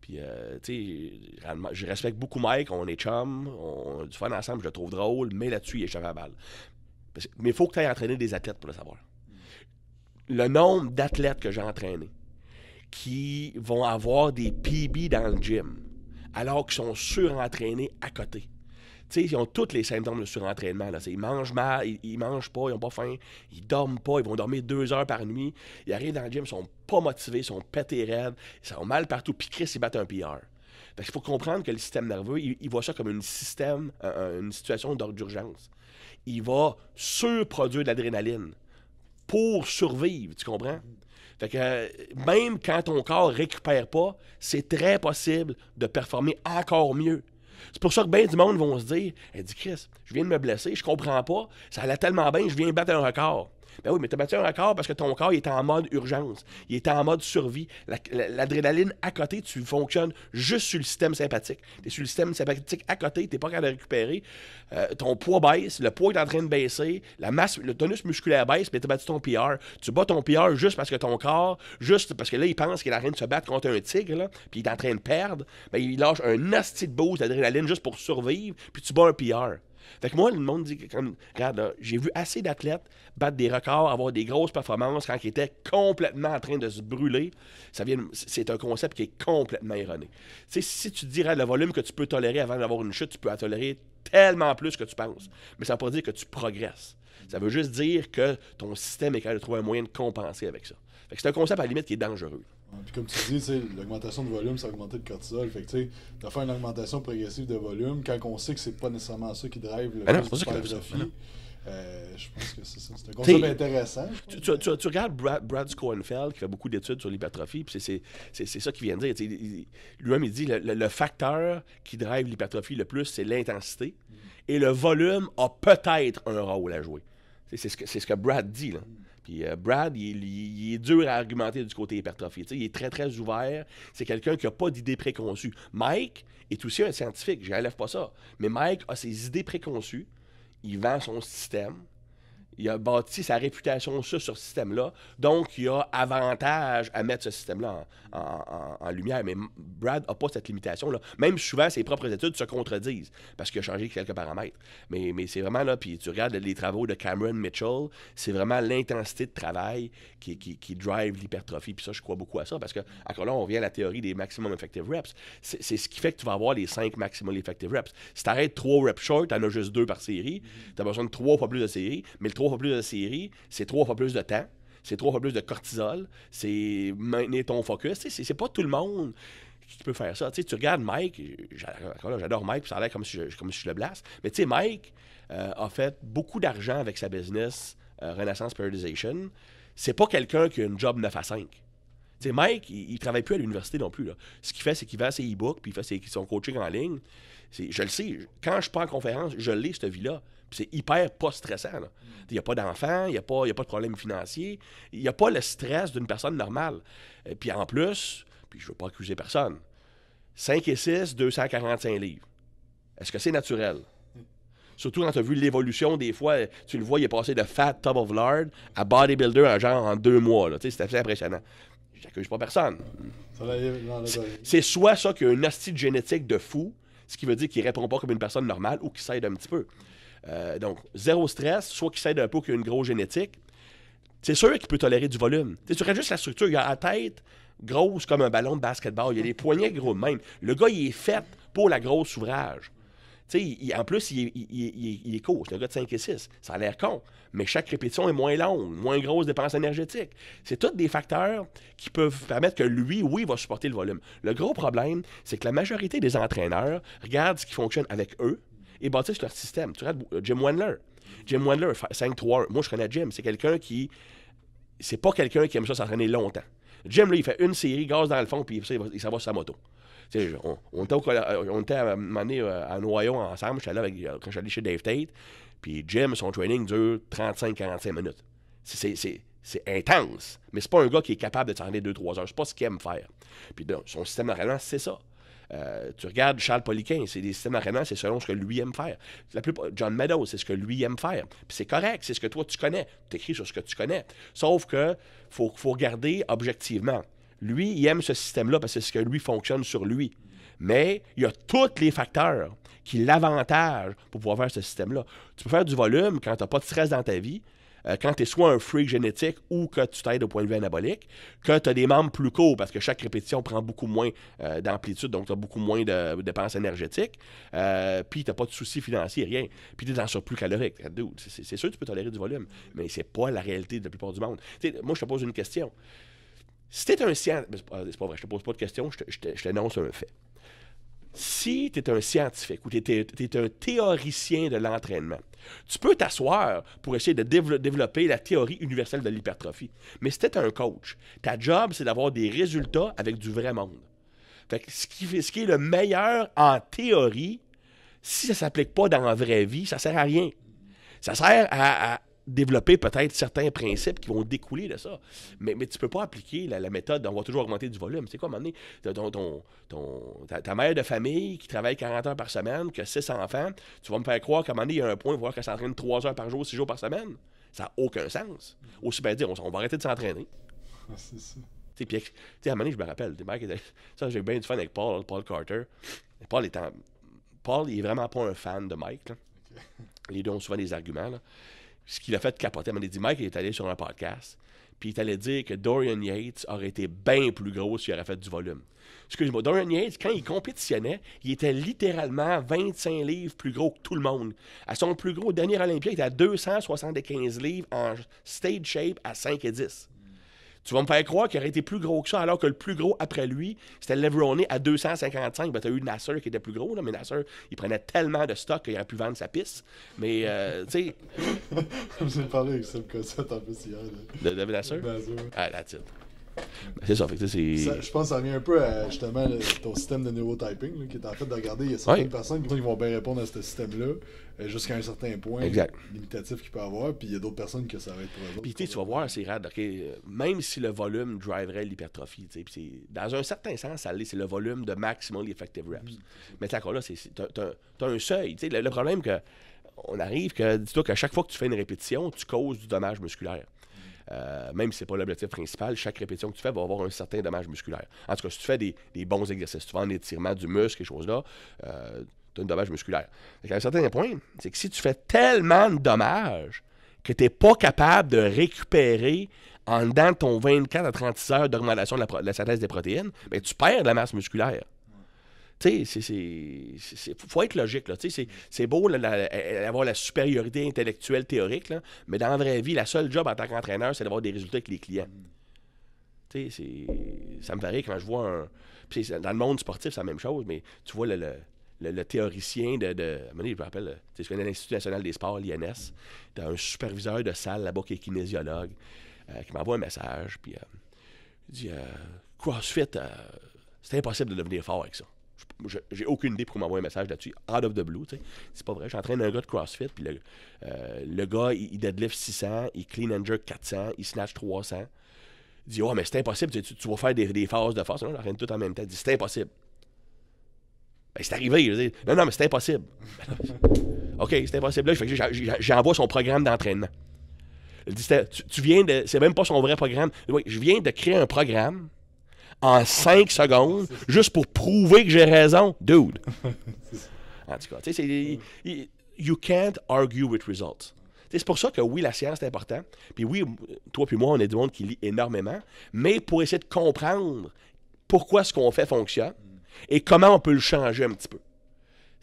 Puis, euh, tu sais, je respecte beaucoup Mike, on est chum, on a du fun ensemble, je le trouve drôle, mais là-dessus, il est à balle. mais il faut que tu ailles entraîner des athlètes pour le savoir. Le nombre d'athlètes que j'ai entraînés qui vont avoir des PB dans le gym, alors qu'ils sont surentraînés à côté. T'sais, ils ont tous les symptômes de surentraînement. Là. Ils mangent mal, ils, mangent pas, ils n'ont pas faim, ils dorment pas, ils vont dormir deux heures par nuit. Ils arrivent dans le gym, ils sont pas motivés, ils sont pétés raides, ils ont mal partout, puis Chris, ils battent un PR. il faut comprendre que le système nerveux, il, voit ça comme une, système, une situation d'urgence. Il va surproduire de l'adrénaline pour survivre, tu comprends? Fait que euh, même quand ton corps récupère pas, c'est très possible de performer encore mieux. C'est pour ça que bien du monde vont se dire Elle eh, dit Chris, je viens de me blesser, je comprends pas, ça allait tellement bien, je viens battre un record. Ben oui, mais tu battu un record parce que ton corps est en mode urgence. Il est en mode survie. L'adrénaline à côté, tu fonctionnes juste sur le système sympathique. Tu es sur le système sympathique à côté, tu pas capable de récupérer. Euh, ton poids baisse, le poids est en train de baisser, la masse, le tonus musculaire baisse, mais tu as battu ton PR. Tu bats ton PR juste parce que ton corps, juste parce que là, il pense qu'il est en train de se battre contre un tigre, puis il est en train de perdre. Ben, il lâche un nasty de boost d'adrénaline juste pour survivre, puis tu bats un PR. Fait que moi, le monde dit, comme, regarde, j'ai vu assez d'athlètes battre des records, avoir des grosses performances quand ils étaient complètement en train de se brûler. Ça vient, c'est un concept qui est complètement erroné. sais, si tu dirais le volume que tu peux tolérer avant d'avoir une chute, tu peux tolérer tellement plus que tu penses. Mais ça ne veut pas dire que tu progresses. Ça veut juste dire que ton système est capable de trouver un moyen de compenser avec ça. c'est un concept à la limite qui est dangereux. Puis comme tu dis, l'augmentation de volume, c'est augmenter le cortisol. Fait que tu sais, faire une augmentation progressive de volume quand on sait que c'est pas nécessairement ça qui drive le ben ben euh, je pense que c'est un concept intéressant. Tu, regardes Brad, Schoenfeld, qui fait beaucoup d'études sur l'hypertrophie, puis c'est ça qu'il vient de dire. Lui-même, il dit le, le, facteur qui drive l'hypertrophie le plus, c'est l'intensité, mm. et le volume a peut-être un rôle à jouer. C'est ce, que, Brad dit. Là. Mm. Puis euh, Brad, il, est dur à argumenter du côté hypertrophie. il est très, très ouvert. C'est quelqu'un qui n'a pas d'idées préconçues. Mike est aussi un scientifique, je n'enlève pas ça. Mais Mike a ses idées préconçues. Il vend son système il a bâti sa réputation sur ce système-là. Donc, il a avantage à mettre ce système-là en, lumière. Mais Brad n'a pas cette limitation-là. Même souvent, ses propres études se contredisent parce qu'il a changé quelques paramètres. Mais, mais c'est vraiment là, puis tu regardes les travaux de Cameron Mitchell, c'est vraiment l'intensité de travail qui, drive l'hypertrophie. Puis ça, je crois beaucoup à ça parce que, encore là, on revient à la théorie des maximum effective reps. C'est ce qui fait que tu vas avoir les cinq maximum effective reps. Si tu arrêtes trois reps short, tu en as juste deux par série, tu as besoin de trois fois plus de séries, mais le plus de séries, c'est trois fois plus de temps, c'est trois fois plus de cortisol, c'est maintenir ton focus. C'est pas tout le monde qui peut faire ça. tu regardes Mike, j'adore Mike, puis ça a l'air comme, si je le blasse. Mais tu sais, Mike euh, a fait beaucoup d'argent avec sa business euh, Renaissance Periodization. C'est pas quelqu'un qui a un job 9 à 5. Mike, il, ne travaille plus à l'université non plus. Ce qu'il fait, c'est qu'il va ses e-books, puis il fait ses, son coaching en ligne. Je le sais, quand je pars en conférence, je lis cette vie-là. C'est hyper pas stressant. Il n'y a pas d'enfant, il n'y a, pas, a pas de problème financier, il n'y a pas le stress d'une personne normale. puis en plus, puis je ne veux pas accuser personne, 5 et 6, 245 livres. Est-ce que c'est naturel? Surtout quand tu as vu l'évolution, des fois, tu le vois, il est passé de fat tub of lard à bodybuilder en genre en deux mois. C'est assez impressionnant. J'accuse pas personne. C'est soit ça qu'il a un hostie génétique de fou, ce qui veut dire qu'il répond pas comme une personne normale ou qu'il s'aide un petit peu. Euh, donc, zéro stress, soit qu'il s'aide un peu qu'il a une grosse génétique. C'est sûr qu'il peut tolérer du volume. tu regardes juste la structure, il a la tête grosse comme un ballon de basketball, il a les poignets gros même. Le gars, il est fait pour la grosse ouvrage. en plus, il, il est court. C'est un gars de 5 et 6. Ça a l'air con. Mais chaque répétition est moins longue, moins grosse dépense énergétique. C'est tous des facteurs qui peuvent permettre que lui, oui, va supporter le volume. Le gros problème, c'est que la majorité des entraîneurs regardent ce qui fonctionne avec eux, et bâtissent leur système. Tu regardes euh, Jim Wendler. Jim Wendler, 5 3 heures. Moi, je connais Jim. C'est quelqu'un qui. C'est pas quelqu'un qui aime ça s'entraîner longtemps. Jim, là, il fait une série, gaz dans le fond, puis il, s'en va sa moto. on, était, euh, on était à, à, euh, à Noyon ensemble. J'étais allé avec, quand j'allais chez Dave Tate. Puis Jim, son training dure 35-45 minutes. C'est, intense. Mais c'est pas un gars qui est capable de s'entraîner 2-3 heures. C'est pas ce qu'il aime faire. Puis son système, normalement, c'est ça. Euh, tu regardes Charles Poliquin, c'est des systèmes d'entraînement, c'est selon ce que lui aime faire. La plupart, John Meadows, c'est ce que lui aime faire. Puis c'est correct, c'est ce que toi tu connais. Tu écris sur ce que tu connais. Sauf que faut, faut regarder objectivement. Lui, il aime ce système-là parce que c'est ce que lui fonctionne sur lui. Mais il y a tous les facteurs qui l'avantagent pour pouvoir faire ce système-là. Tu peux faire du volume quand tu n'as pas de stress dans ta vie, euh, quand tu es soit un freak génétique ou que tu t'aides au point de vue anabolique, que tu as des membres plus courts parce que chaque répétition prend beaucoup moins euh, d'amplitude, donc tu as beaucoup moins de, dépenses énergétiques, euh, puis tu n'as pas de soucis financiers, rien. Puis tu es dans surplus calorique. C'est sûr que tu peux tolérer du volume, mais c'est pas la réalité de la plupart du monde. moi, je te pose une question. Si tu es un scientifique, c'est pas vrai, je te pose pas de question, je t'annonce un fait si tu es un scientifique ou tu es, un théoricien de l'entraînement, tu peux t'asseoir pour essayer de développer la théorie universelle de l'hypertrophie. Mais si tu es un coach, ta job, c'est d'avoir des résultats avec du vrai monde. que ce, qui, est le meilleur en théorie, si ça ne s'applique pas dans la vraie vie, ça ne sert à rien. Ça sert à, développer peut-être certains principes qui vont découler de ça. Mais, mais tu peux pas appliquer la, méthode on va toujours augmenter du volume. C'est quoi, à un moment donné, ta, mère de famille qui travaille 40 heures par semaine, qui a 6 enfants, tu vas me faire croire qu'à un moment donné, il y a un point, voir qu'elle s'entraîne 3 heures par jour, 6 jours par semaine. Ça n'a aucun sens. Aussi bien dire, on, va arrêter de s'entraîner. Ah, c'est ça. sais, à un moment donné, je me rappelle, des ça, j'ai bien du fun avec Paul, Paul Carter. Paul est, Paul, est vraiment pas un fan de Mike. Les deux ont souvent des arguments. Là ce qu'il a fait capoter. On m'a dit, Mike, il est allé sur un podcast, puis il est allé dire que Dorian Yates aurait été bien plus gros s'il aurait fait du volume. Excuse-moi, Dorian Yates, quand il compétitionnait, il était littéralement 25 livres plus gros que tout le monde. À son plus gros dernier Olympia, il était à 275 livres en stage shape à 5 et 10. Tu vas me faire croire qu'il aurait été plus gros que ça, alors que le plus gros après lui, c'était L'Everone à 255. Ben, tu as eu Nasser qui était plus gros, là, mais Nasser, il prenait tellement de stock qu'il aurait pu vendre sa piste. Mais, euh, tu sais. J'ai parlé avec Sam Cossette en plus hier. De, de Nasser? Ah, la titre. Ben, fait Je pense que ça vient un peu à justement ton système de neurotyping, qui est en fait de regarder, il y a certaines personnes qui vont bien répondre à ce système-là euh, jusqu'à un certain point limitatif qu'il peut avoir, puis il y a d'autres personnes que ça va être pour Puis tu vas voir, c'est rare, euh, même si le volume driverait l'hypertrophie, dans un certain sens, c'est le volume de maximum effective reps. Mm. Mais d'accord, là, tu un seuil. Le, problème que on arrive que, dis-toi qu'à chaque fois que tu fais une répétition, tu causes du dommage musculaire. Euh, même si ce n'est pas l'objectif principal, chaque répétition que tu fais va avoir un certain dommage musculaire. En tout cas, si tu fais des, bons exercices, tu fais un étirement du muscle, et choses-là, euh, tu as un dommage musculaire. À un certain point, c'est que si tu fais tellement de dommages que tu n'es pas capable de récupérer en dedans de ton 24 à 36 heures d'augmentation de la, synthèse des protéines, ben, tu perds de la masse musculaire. Il faut être logique. Là. C'est, beau d'avoir la, supériorité intellectuelle théorique, mais dans la vraie vie, la seule job en tant qu'entraîneur, c'est d'avoir des résultats avec les clients. ça me paraît quand je vois un. Puis dans le monde sportif, c'est la même chose, mais tu vois le, théoricien de. de je me rappelle, l'Institut national des sports, l'INS. as un superviseur de salle là-bas qui est kinésiologue, euh, qui m'envoie un message, puis euh, il dit euh, CrossFit, c'est impossible de devenir fort avec ça j'ai aucune idée pour m'envoyer un message là-dessus, out of the blue, tu sais. C'est pas vrai. J'entraîne un gars de CrossFit, puis le, euh, le gars, il, deadlift 600, il clean and jerk 400, il snatch 300. Il dit, oh, mais c'est impossible, tu, vas faire des, des phases de force. Non, j'entraîne tout en même temps. Il dit, c'est impossible. Ben, c'est arrivé. non, non, mais c'est impossible. OK, c'est impossible. Là, j'envoie son programme d'entraînement. Il dit, tu viens de. C'est même pas son vrai programme. Je viens de créer un programme en cinq secondes juste pour prouver que j'ai raison. Dude. en tout cas, tu sais, you can't argue with results. C'est pour ça que oui, la science est importante. Puis oui, toi puis moi, on est du monde qui lit énormément. Mais pour essayer de comprendre pourquoi ce qu'on fait fonctionne et comment on peut le changer un petit peu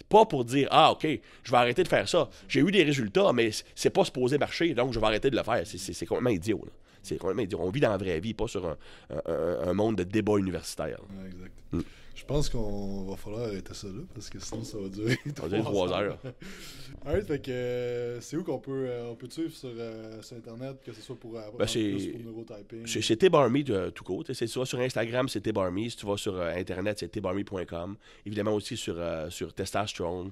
pas pour dire Ah, OK, je vais arrêter de faire ça. J'ai eu des résultats, mais c'est pas supposé marcher, donc je vais arrêter de le faire. C'est complètement idiot. Là on vit dans la vraie vie, pas sur un, monde de débat universitaire. exact. Mm. Je pense qu'on va falloir arrêter ça là, parce que sinon ça va durer trois heures. Euh, c'est où qu'on peut, euh, on peut suivre euh, sur, Internet, que ce soit pour, ben chez, pour neurotyping? Chez, chez de tout côté. Si tu vas sur Instagram, c'est T-Barmy. Si tu vas sur Internet, c'est T-Barmy.com. Évidemment aussi sur, sur Testosterone,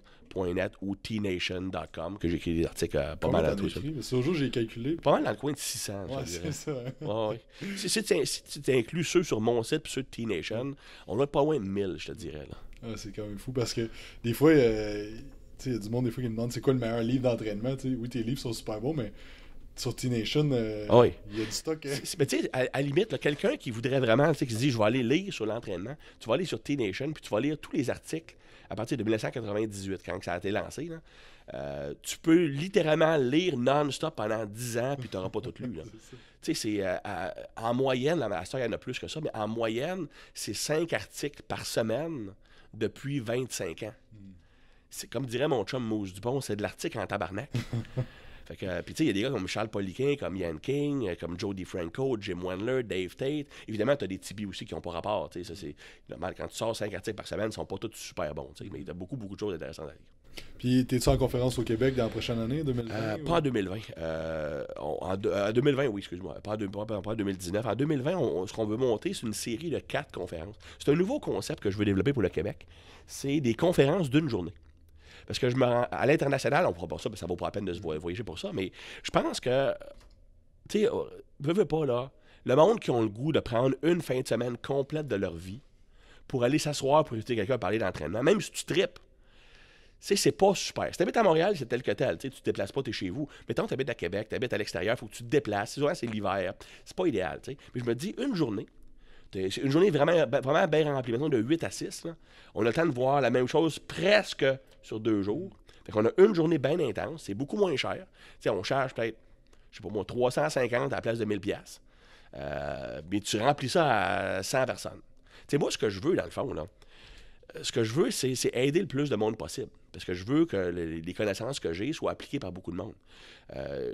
net ou tnation.com, que j'ai écrit des articles euh, pas mal à tous. C'est jour j'ai calculé. Pas mal dans le coin de 600. Ouais, c'est ça. Hein. Si, tu inclus ceux sur mon site et ceux de T-Nation, on a pas loin de 1000, je te dirais. Ah, c'est quand même fou parce que des fois, euh, il y a du monde des fois qui me demande c'est quoi le meilleur livre d'entraînement. Oui, tes livres sont super beaux, mais sur T-Nation, euh, ah il y a du stock. Hein. Mais tu sais, à, la limite, quelqu'un qui voudrait vraiment, qui se dit, je vais aller lire sur l'entraînement, tu vas aller sur T-Nation, puis tu vas lire tous les articles à partir de 1998, quand ça a été lancé, euh, tu peux littéralement lire non-stop pendant 10 ans, puis tu n'auras pas tout lu. c'est euh, en moyenne, la master, il y en a plus que ça, mais en moyenne, c'est 5 articles par semaine depuis 25 ans. Hmm. C'est comme dirait mon chum Mousse Dupont, c'est de l'article en tabarnak. Fait que, euh, tu sais, il y a des gars comme Charles Poliquin, comme Ian King, euh, comme Jody Franco, Jim Wendler, Dave Tate. Évidemment, tu as des tibis aussi qui n'ont pas rapport. Ça, c'est normal. Quand tu sors cinq articles par semaine, ils sont pas tous super bons. Mais il y a beaucoup, beaucoup de choses intéressantes à lire. Puis, t'es-tu en conférence au Québec dans la prochaine année, 2020? Euh, pas en 2020. en, 2020, oui, excuse-moi. Pas, en 2019. En 2020, ce qu'on veut monter, c'est une série de quatre conférences. C'est un nouveau concept que je veux développer pour le Québec. C'est des conférences d'une journée. Parce que je me rends, à l'international, on ne pas ça, parce que ça vaut pas la peine de se voyager pour ça, mais je pense que, tu sais, veux, veux pas, là, le monde qui ont le goût de prendre une fin de semaine complète de leur vie pour aller s'asseoir pour écouter quelqu'un parler d'entraînement, même si tu tripes, c'est pas super. Si t'habites à Montréal, c'est tel que tel. sais, tu te déplaces pas, es chez vous. Mais tant tu t'habites à Québec, t'habites à l'extérieur, faut que tu te déplaces. c'est l'hiver. C'est pas idéal. tu sais, Mais je me dis, une journée, c'est une journée vraiment, ben, vraiment bien remplie. Maintenant, de 8 à 6, on a le temps de voir la même chose presque sur deux jours. On qu'on a une journée bien intense, c'est beaucoup moins cher. on charge peut-être, je sais pas moi, 350 à la place de 1000 pièces. Euh, mais tu remplis ça à 100 personnes. c'est moi, ce que je veux, dans le fond, ce que je veux, c'est aider le plus de monde possible. Parce que je veux que les, connaissances que j'ai soient appliquées par beaucoup de monde. Euh,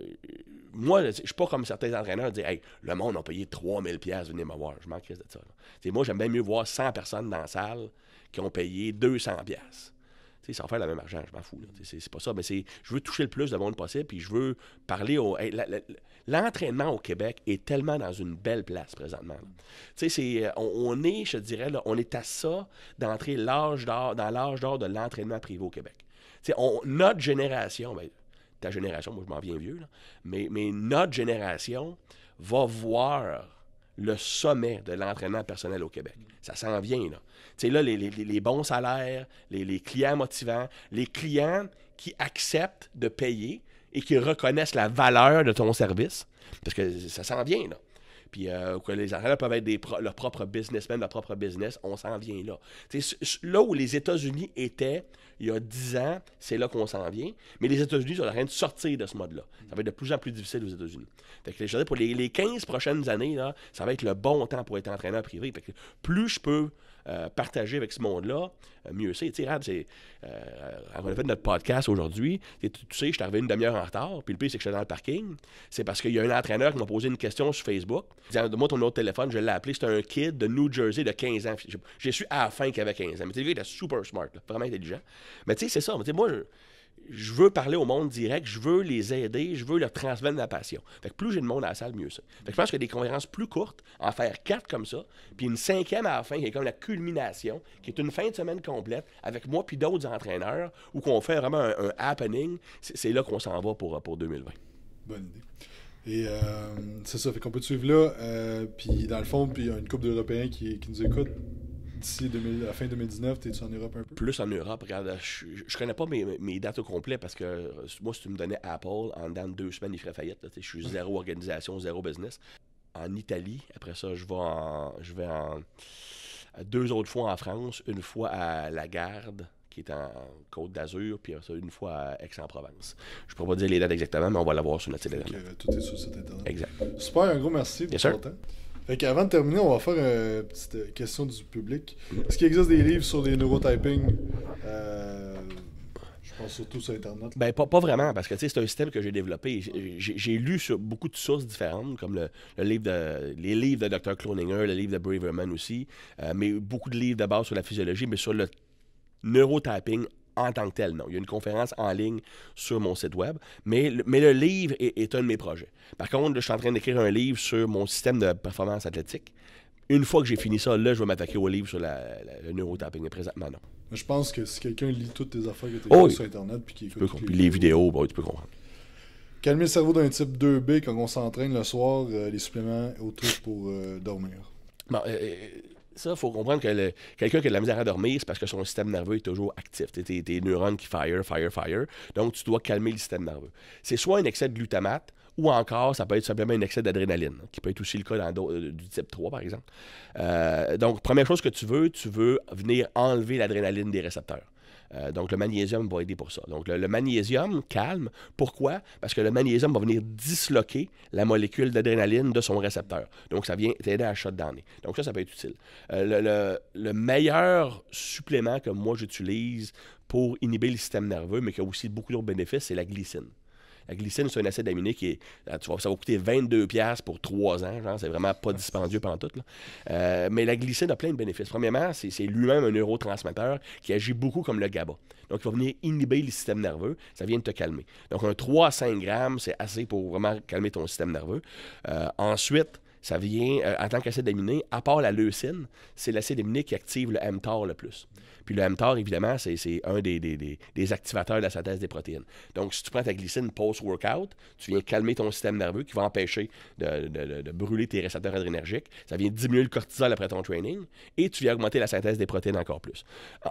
moi, je ne suis pas comme certains entraîneurs qui disent Hey, le monde a payé 3000$, venez me voir. Je m'en crise de ça. Moi, j'aime bien mieux voir 100 personnes dans la salle qui ont payé 200$ sans faire le même argent, je m'en fous. C'est pas ça. Mais c'est, je veux toucher le plus de monde possible, puis je veux parler au. l'entraînement au Québec est tellement dans une belle place présentement. C'est, on, est, je te dirais, on est à ça d'entrer dans l'âge d'or de l'entraînement privé au Québec. On, notre génération, ben, ta génération, moi je m'en viens vieux, mais, mais notre génération va voir le sommet de l'entraînement personnel au Québec. Ça s'en vient, là. C'est là, les, bons salaires, les, clients motivants, les clients qui acceptent de payer et qui reconnaissent la valeur de ton service, parce que ça s'en vient, là puis euh, les entraîneurs peuvent être des propres leur propre business, même leur propre business, on s'en vient là. Là où les États-Unis étaient il y a 10 ans, c'est là qu'on s'en vient, mais les États-Unis ils rien rien de sortir de ce mode-là. Ça va être de plus en plus difficile aux États-Unis. Fait que je pour les, les, 15 prochaines années, là, ça va être le bon temps pour être entraîneur privé. parce que plus je peux euh, partager avec ce monde-là, euh, mieux c'est. Tu sais, euh, on a fait notre podcast aujourd'hui. Tu, sais, je suis arrivé une demi-heure en retard, puis le pire, c'est que j'étais dans le parking. C'est parce qu'il y a un entraîneur qui m'a posé une question sur Facebook. Il dit, moi, ton autre téléphone, je l'ai appelé. C'était un kid de New Jersey de 15 ans. J'ai su à la fin qu'il avait 15 ans. Mais tu sais, il était super smart, vraiment intelligent. Mais tu sais, c'est ça. moi, je, je veux parler au monde direct, je veux les aider, je veux leur transmettre ma passion. Fait que plus j'ai de monde à la salle, mieux c'est. Fait que je pense que des conférences plus courtes, en faire quatre comme ça, puis une cinquième à la fin qui est comme la culmination, qui est une fin de semaine complète avec moi puis d'autres entraîneurs, où qu'on fait vraiment un, happening, c'est là qu'on s'en va pour, pour 2020. Bonne idée. Et euh, c'est ça, fait qu'on peut te suivre là, euh, puis dans le fond, puis il y a une couple d'Européens qui, qui nous écoutent, d'ici la fin 2019, t'es-tu en Europe un peu? Plus en Europe, regarde, je, je connais pas mes, dates au complet parce que euh, moi, si tu me donnais Apple, en dedans deux semaines, il ferait faillite. Je suis zéro organisation, zéro business. En Italie, après ça, je vais en. Je vais en deux autres fois en France, une fois à La Garde, qui est en Côte d'Azur, puis une fois à Aix-en-Provence. Je ne pourrais pas dire les dates exactement, mais on va l'avoir sur notre site tout est sur le site internet. Exact. Super, un gros merci pour yes avant de terminer, on va faire une petite euh, question du public. Est-ce qu'il existe des livres sur les neurotyping euh, Je pense surtout sur Internet. Ben, pas, pas vraiment, parce que c'est un système que j'ai développé. J'ai lu sur beaucoup de sources différentes, comme le, livre de, les livres de Dr. Cloninger, le livre de Braverman aussi, euh, mais beaucoup de livres d'abord sur la physiologie, mais sur le neurotyping en tant que tel, non. Il y a une conférence en ligne sur mon site web, mais, mais le livre est, un de mes projets. Par contre, je suis en train d'écrire un livre sur mon système de performance athlétique. Une fois que j'ai fini ça, là, je vais m'attaquer au livre sur la, le neurotapping, mais présentement, non. Je pense que si quelqu'un lit toutes tes affaires que tu oh sur Internet puis qui les, vidéos, bon, bah tu peux comprendre. Calmer le cerveau d'un type 2B quand on s'entraîne le soir, euh, les suppléments autour pour euh, dormir. Bon, euh, il faut comprendre que quelqu'un qui a de la misère à dormir, c'est parce que son système nerveux est toujours actif. T'es neurones qui fire, fire, fire. Donc, tu dois calmer le système nerveux. C'est soit un excès de glutamate, ou encore, ça peut être simplement un excès d'adrénaline, hein, qui peut être aussi le cas euh, du type 3, par exemple. Euh, donc, première chose que tu veux, tu veux venir enlever l'adrénaline des récepteurs. Euh, donc, le magnésium va aider pour ça. Donc, le, magnésium calme. Pourquoi? Parce que le magnésium va venir disloquer la molécule d'adrénaline de son récepteur. Donc, ça vient t'aider à downer». Donc, ça, ça peut être utile. Euh, le meilleur supplément que moi j'utilise pour inhiber le système nerveux, mais qui a aussi beaucoup d'autres bénéfices, c'est la glycine. La glycine, c'est un acide aminé qui euh, tu vois, ça va coûter 22$ pour 3 ans. c'est vraiment pas dispendieux pendant tout. Euh, mais la glycine a plein de bénéfices. Premièrement, c'est, lui-même un neurotransmetteur qui agit beaucoup comme le GABA. Donc, il va venir inhiber le système nerveux. Ça vient de te calmer. Donc, un 3 à 5 grammes, c'est assez pour vraiment calmer ton système nerveux. Euh, ensuite, ça vient, euh, en tant qu'acide aminé, à part la leucine, c'est l'acide aminé qui active le mTOR le plus. Puis le mTOR, évidemment, c'est un des, activateurs de la synthèse des protéines. Donc, si tu prends ta glycine post-workout, tu viens calmer ton système nerveux qui va empêcher de, brûler tes récepteurs adrénergiques. Ça vient diminuer le cortisol après ton training et tu viens augmenter la synthèse des protéines encore plus.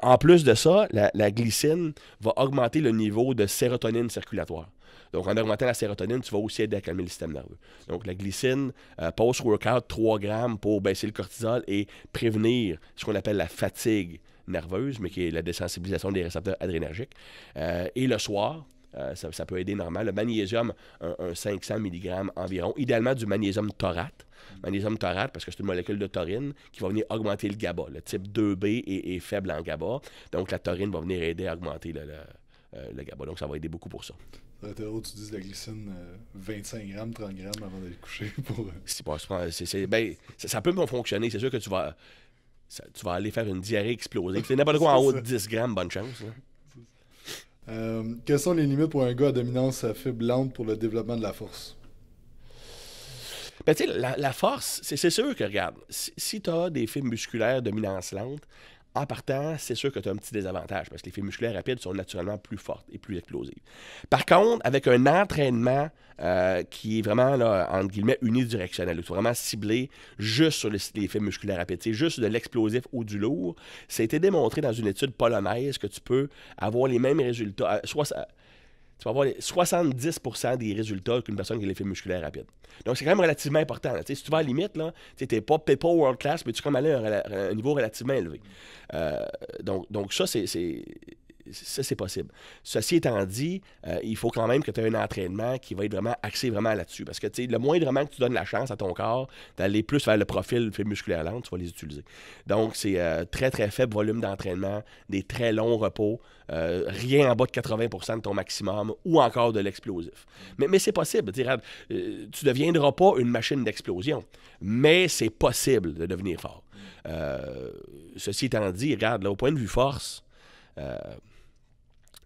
En plus de ça, la glycine va augmenter le niveau de sérotonine circulatoire. Donc, en augmentant la sérotonine, tu vas aussi aider à calmer le système nerveux. Donc, la glycine, euh, post-workout, 3 grammes pour baisser le cortisol et prévenir ce qu'on appelle la fatigue nerveuse, mais qui est la désensibilisation des récepteurs adrénergiques. Euh, et le soir, euh, ça, peut aider normalement. Le magnésium, un, 500 mg environ. Idéalement, du magnésium taurate. Magnésium taurate, parce que c'est une molécule de taurine qui va venir augmenter le GABA. Le type 2B est, faible en GABA. Donc, la taurine va venir aider à augmenter le GABA. Donc, ça va aider beaucoup pour ça tu dis de la glycine 25 euh, grammes, 30 grammes avant d'aller coucher. Pour... Euh, c'est pas, c'est, ben, ça, peut bien fonctionner. C'est sûr que tu vas, tu vas aller faire une diarrhée explosée. C'est n'importe quoi en haut de 10 grammes, bonne chance. Euh, quelles sont les limites pour un gars à dominance faible lente pour le développement de la force? Ben, la, force, c'est, sûr que, regarde, si, t'as tu as des fibres musculaires dominance lente, en partant, c'est sûr que tu as un petit désavantage parce que les fibres musculaires rapides sont naturellement plus fortes et plus explosives. Par contre, avec un entraînement euh, qui est vraiment, là, entre guillemets, unidirectionnel, où tu vraiment ciblé juste sur les, effets musculaires rapides, juste de l'explosif ou du lourd, ça a été démontré dans une étude polonaise que tu peux avoir les mêmes résultats, euh, soit tu vas avoir 70% des résultats qu'une personne qui a l'effet musculaire rapide. Donc, c'est quand même relativement important. Si tu vas à la limite, tu n'es pas, pas world class, mais tu es quand même à un, niveau relativement élevé. Euh, donc, donc, ça, c'est ça, c'est possible. Ceci étant dit, euh, il faut quand même que tu aies un entraînement qui va être vraiment axé vraiment là-dessus. Parce que le moindrement que tu donnes la chance à ton corps d'aller plus vers le profil musculaire lent, tu vas les utiliser. Donc, c'est euh, très, très faible volume d'entraînement, des très longs repos, euh, rien en bas de 80 de ton maximum ou encore de l'explosif. Mais, c'est possible. tu ne deviendras pas une machine d'explosion, mais c'est possible de devenir fort. ceci étant dit, regarde, là, au point de vue force,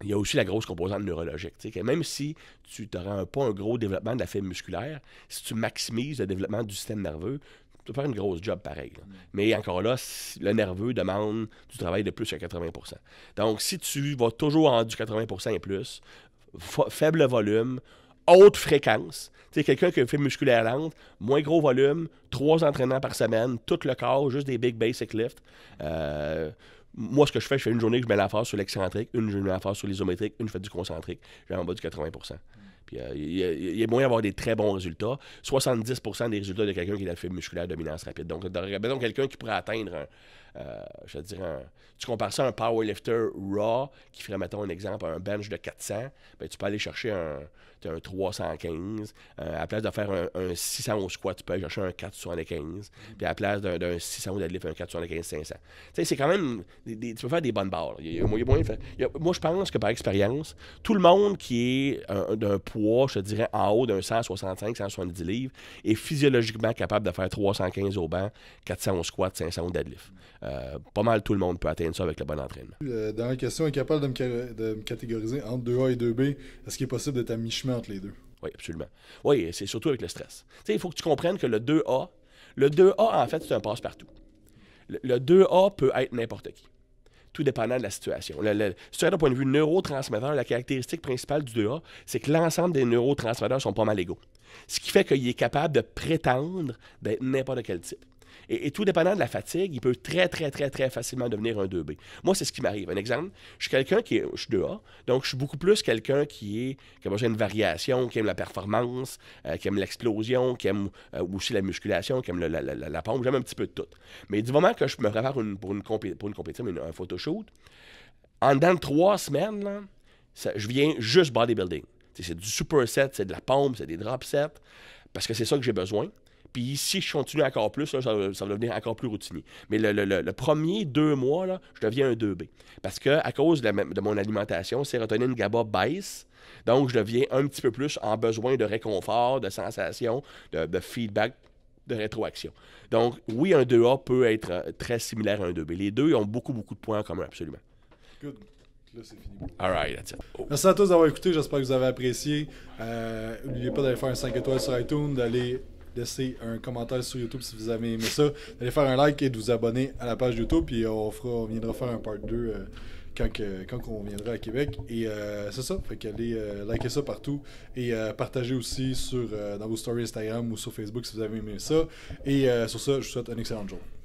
il y a aussi la grosse composante neurologique. Que même si tu n'auras pas un gros développement de la fibre musculaire, si tu maximises le développement du système nerveux, tu peux faire une grosse job pareil. Mm. Mais encore là, le nerveux demande du travail de plus que 80 Donc, si tu vas toujours en du 80 et plus, faible volume, haute fréquence, tu sais, quelqu'un qui a une fibre musculaire lente, moins gros volume, trois entraînements par semaine, tout le corps, juste des big basic lifts. Euh, moi, ce que je fais, je fais une journée que je mets la force sur l'excentrique, une je mets la force sur l'isométrique, une je fais du concentrique. J'ai en bas du 80 Puis euh, il, est moyen d'avoir des très bons résultats. 70 des résultats de quelqu'un qui a fait fibre musculaire dominance rapide. Donc, donc quelqu'un qui pourrait atteindre, euh, je dirais, un tu compares ça à un powerlifter raw qui ferait, mettons, un exemple, un bench de 400, ben, tu peux aller chercher un, 315. Euh, à la place de faire un, 600 au squat, tu peux aller chercher un 475. Mm. Puis à la place d'un 600 au deadlift, un 475-500. Tu sais, c'est quand même. tu peux faire des bonnes barres. moi, je pense que par expérience, tout le monde qui est euh, d'un poids, je dirais, en haut d'un 165-170 livres, est physiologiquement capable de faire 315 au banc, 400 au squat, 500 au deadlift. Euh, pas mal tout le monde peut atteindre ça avec le bon entraînement. dans la question, est capable de me, catégoriser entre 2A et 2B? Est-ce qu'il est possible d'être à mi-chemin entre les deux? Oui, absolument. Oui, c'est surtout avec le stress. Tu sais, il faut que tu comprennes que le 2A, le 2A, en fait, c'est un passe-partout. Le, 2A peut être n'importe qui tout dépendant de la situation. Si tu d'un point de vue neurotransmetteur, la caractéristique principale du 2A, c'est que l'ensemble des neurotransmetteurs sont pas mal égaux. Ce qui fait qu'il est capable de prétendre d'être n'importe quel type. Et, tout dépendant de la fatigue, il peut très, très, très, très facilement devenir un 2B. Moi, c'est ce qui m'arrive. Un exemple, je suis quelqu'un qui est. Je suis 2A, donc je suis beaucoup plus quelqu'un qui est. qui a besoin variation, qui aime la performance, euh, qui aime l'explosion, qui aime euh, aussi la musculation, qui aime la, la, la, pompe. J'aime un petit peu de tout. Mais du moment que je me prépare pour, une compétition, une, un photoshoot, en dedans de trois semaines, là, je viens juste bodybuilding. C'est du superset, c'est de la pompe, c'est des drop sets, parce que c'est ça que j'ai besoin. Puis si je continue encore plus, ça, va devenir encore plus routinier. Mais le, premier deux mois, je deviens un 2B. Parce que à cause de, de mon alimentation, sérotonine GABA baisse. Donc, je deviens un petit peu plus en besoin de réconfort, de sensation, de, feedback, de rétroaction. Donc, oui, un 2A peut être euh, très similaire à un 2B. Les deux ont beaucoup, beaucoup de points en commun, absolument. Good. Là, c'est fini. All right, that's it. Oh. Merci à tous d'avoir écouté. J'espère que vous avez apprécié. Euh, n'oubliez pas d'aller faire un 5 étoiles sur iTunes, d'aller laissez un commentaire sur YouTube si vous avez aimé ça. Allez faire un like et de vous abonner à la page YouTube. Puis euh, on, viendra faire un part 2 euh, quand, on viendra à Québec. Et euh, c'est ça. Fait qu'allez liker ça partout. Et partager aussi sur, dans vos stories Instagram ou sur Facebook si vous avez aimé ça. Et sur ça, je vous souhaite un excellent jour.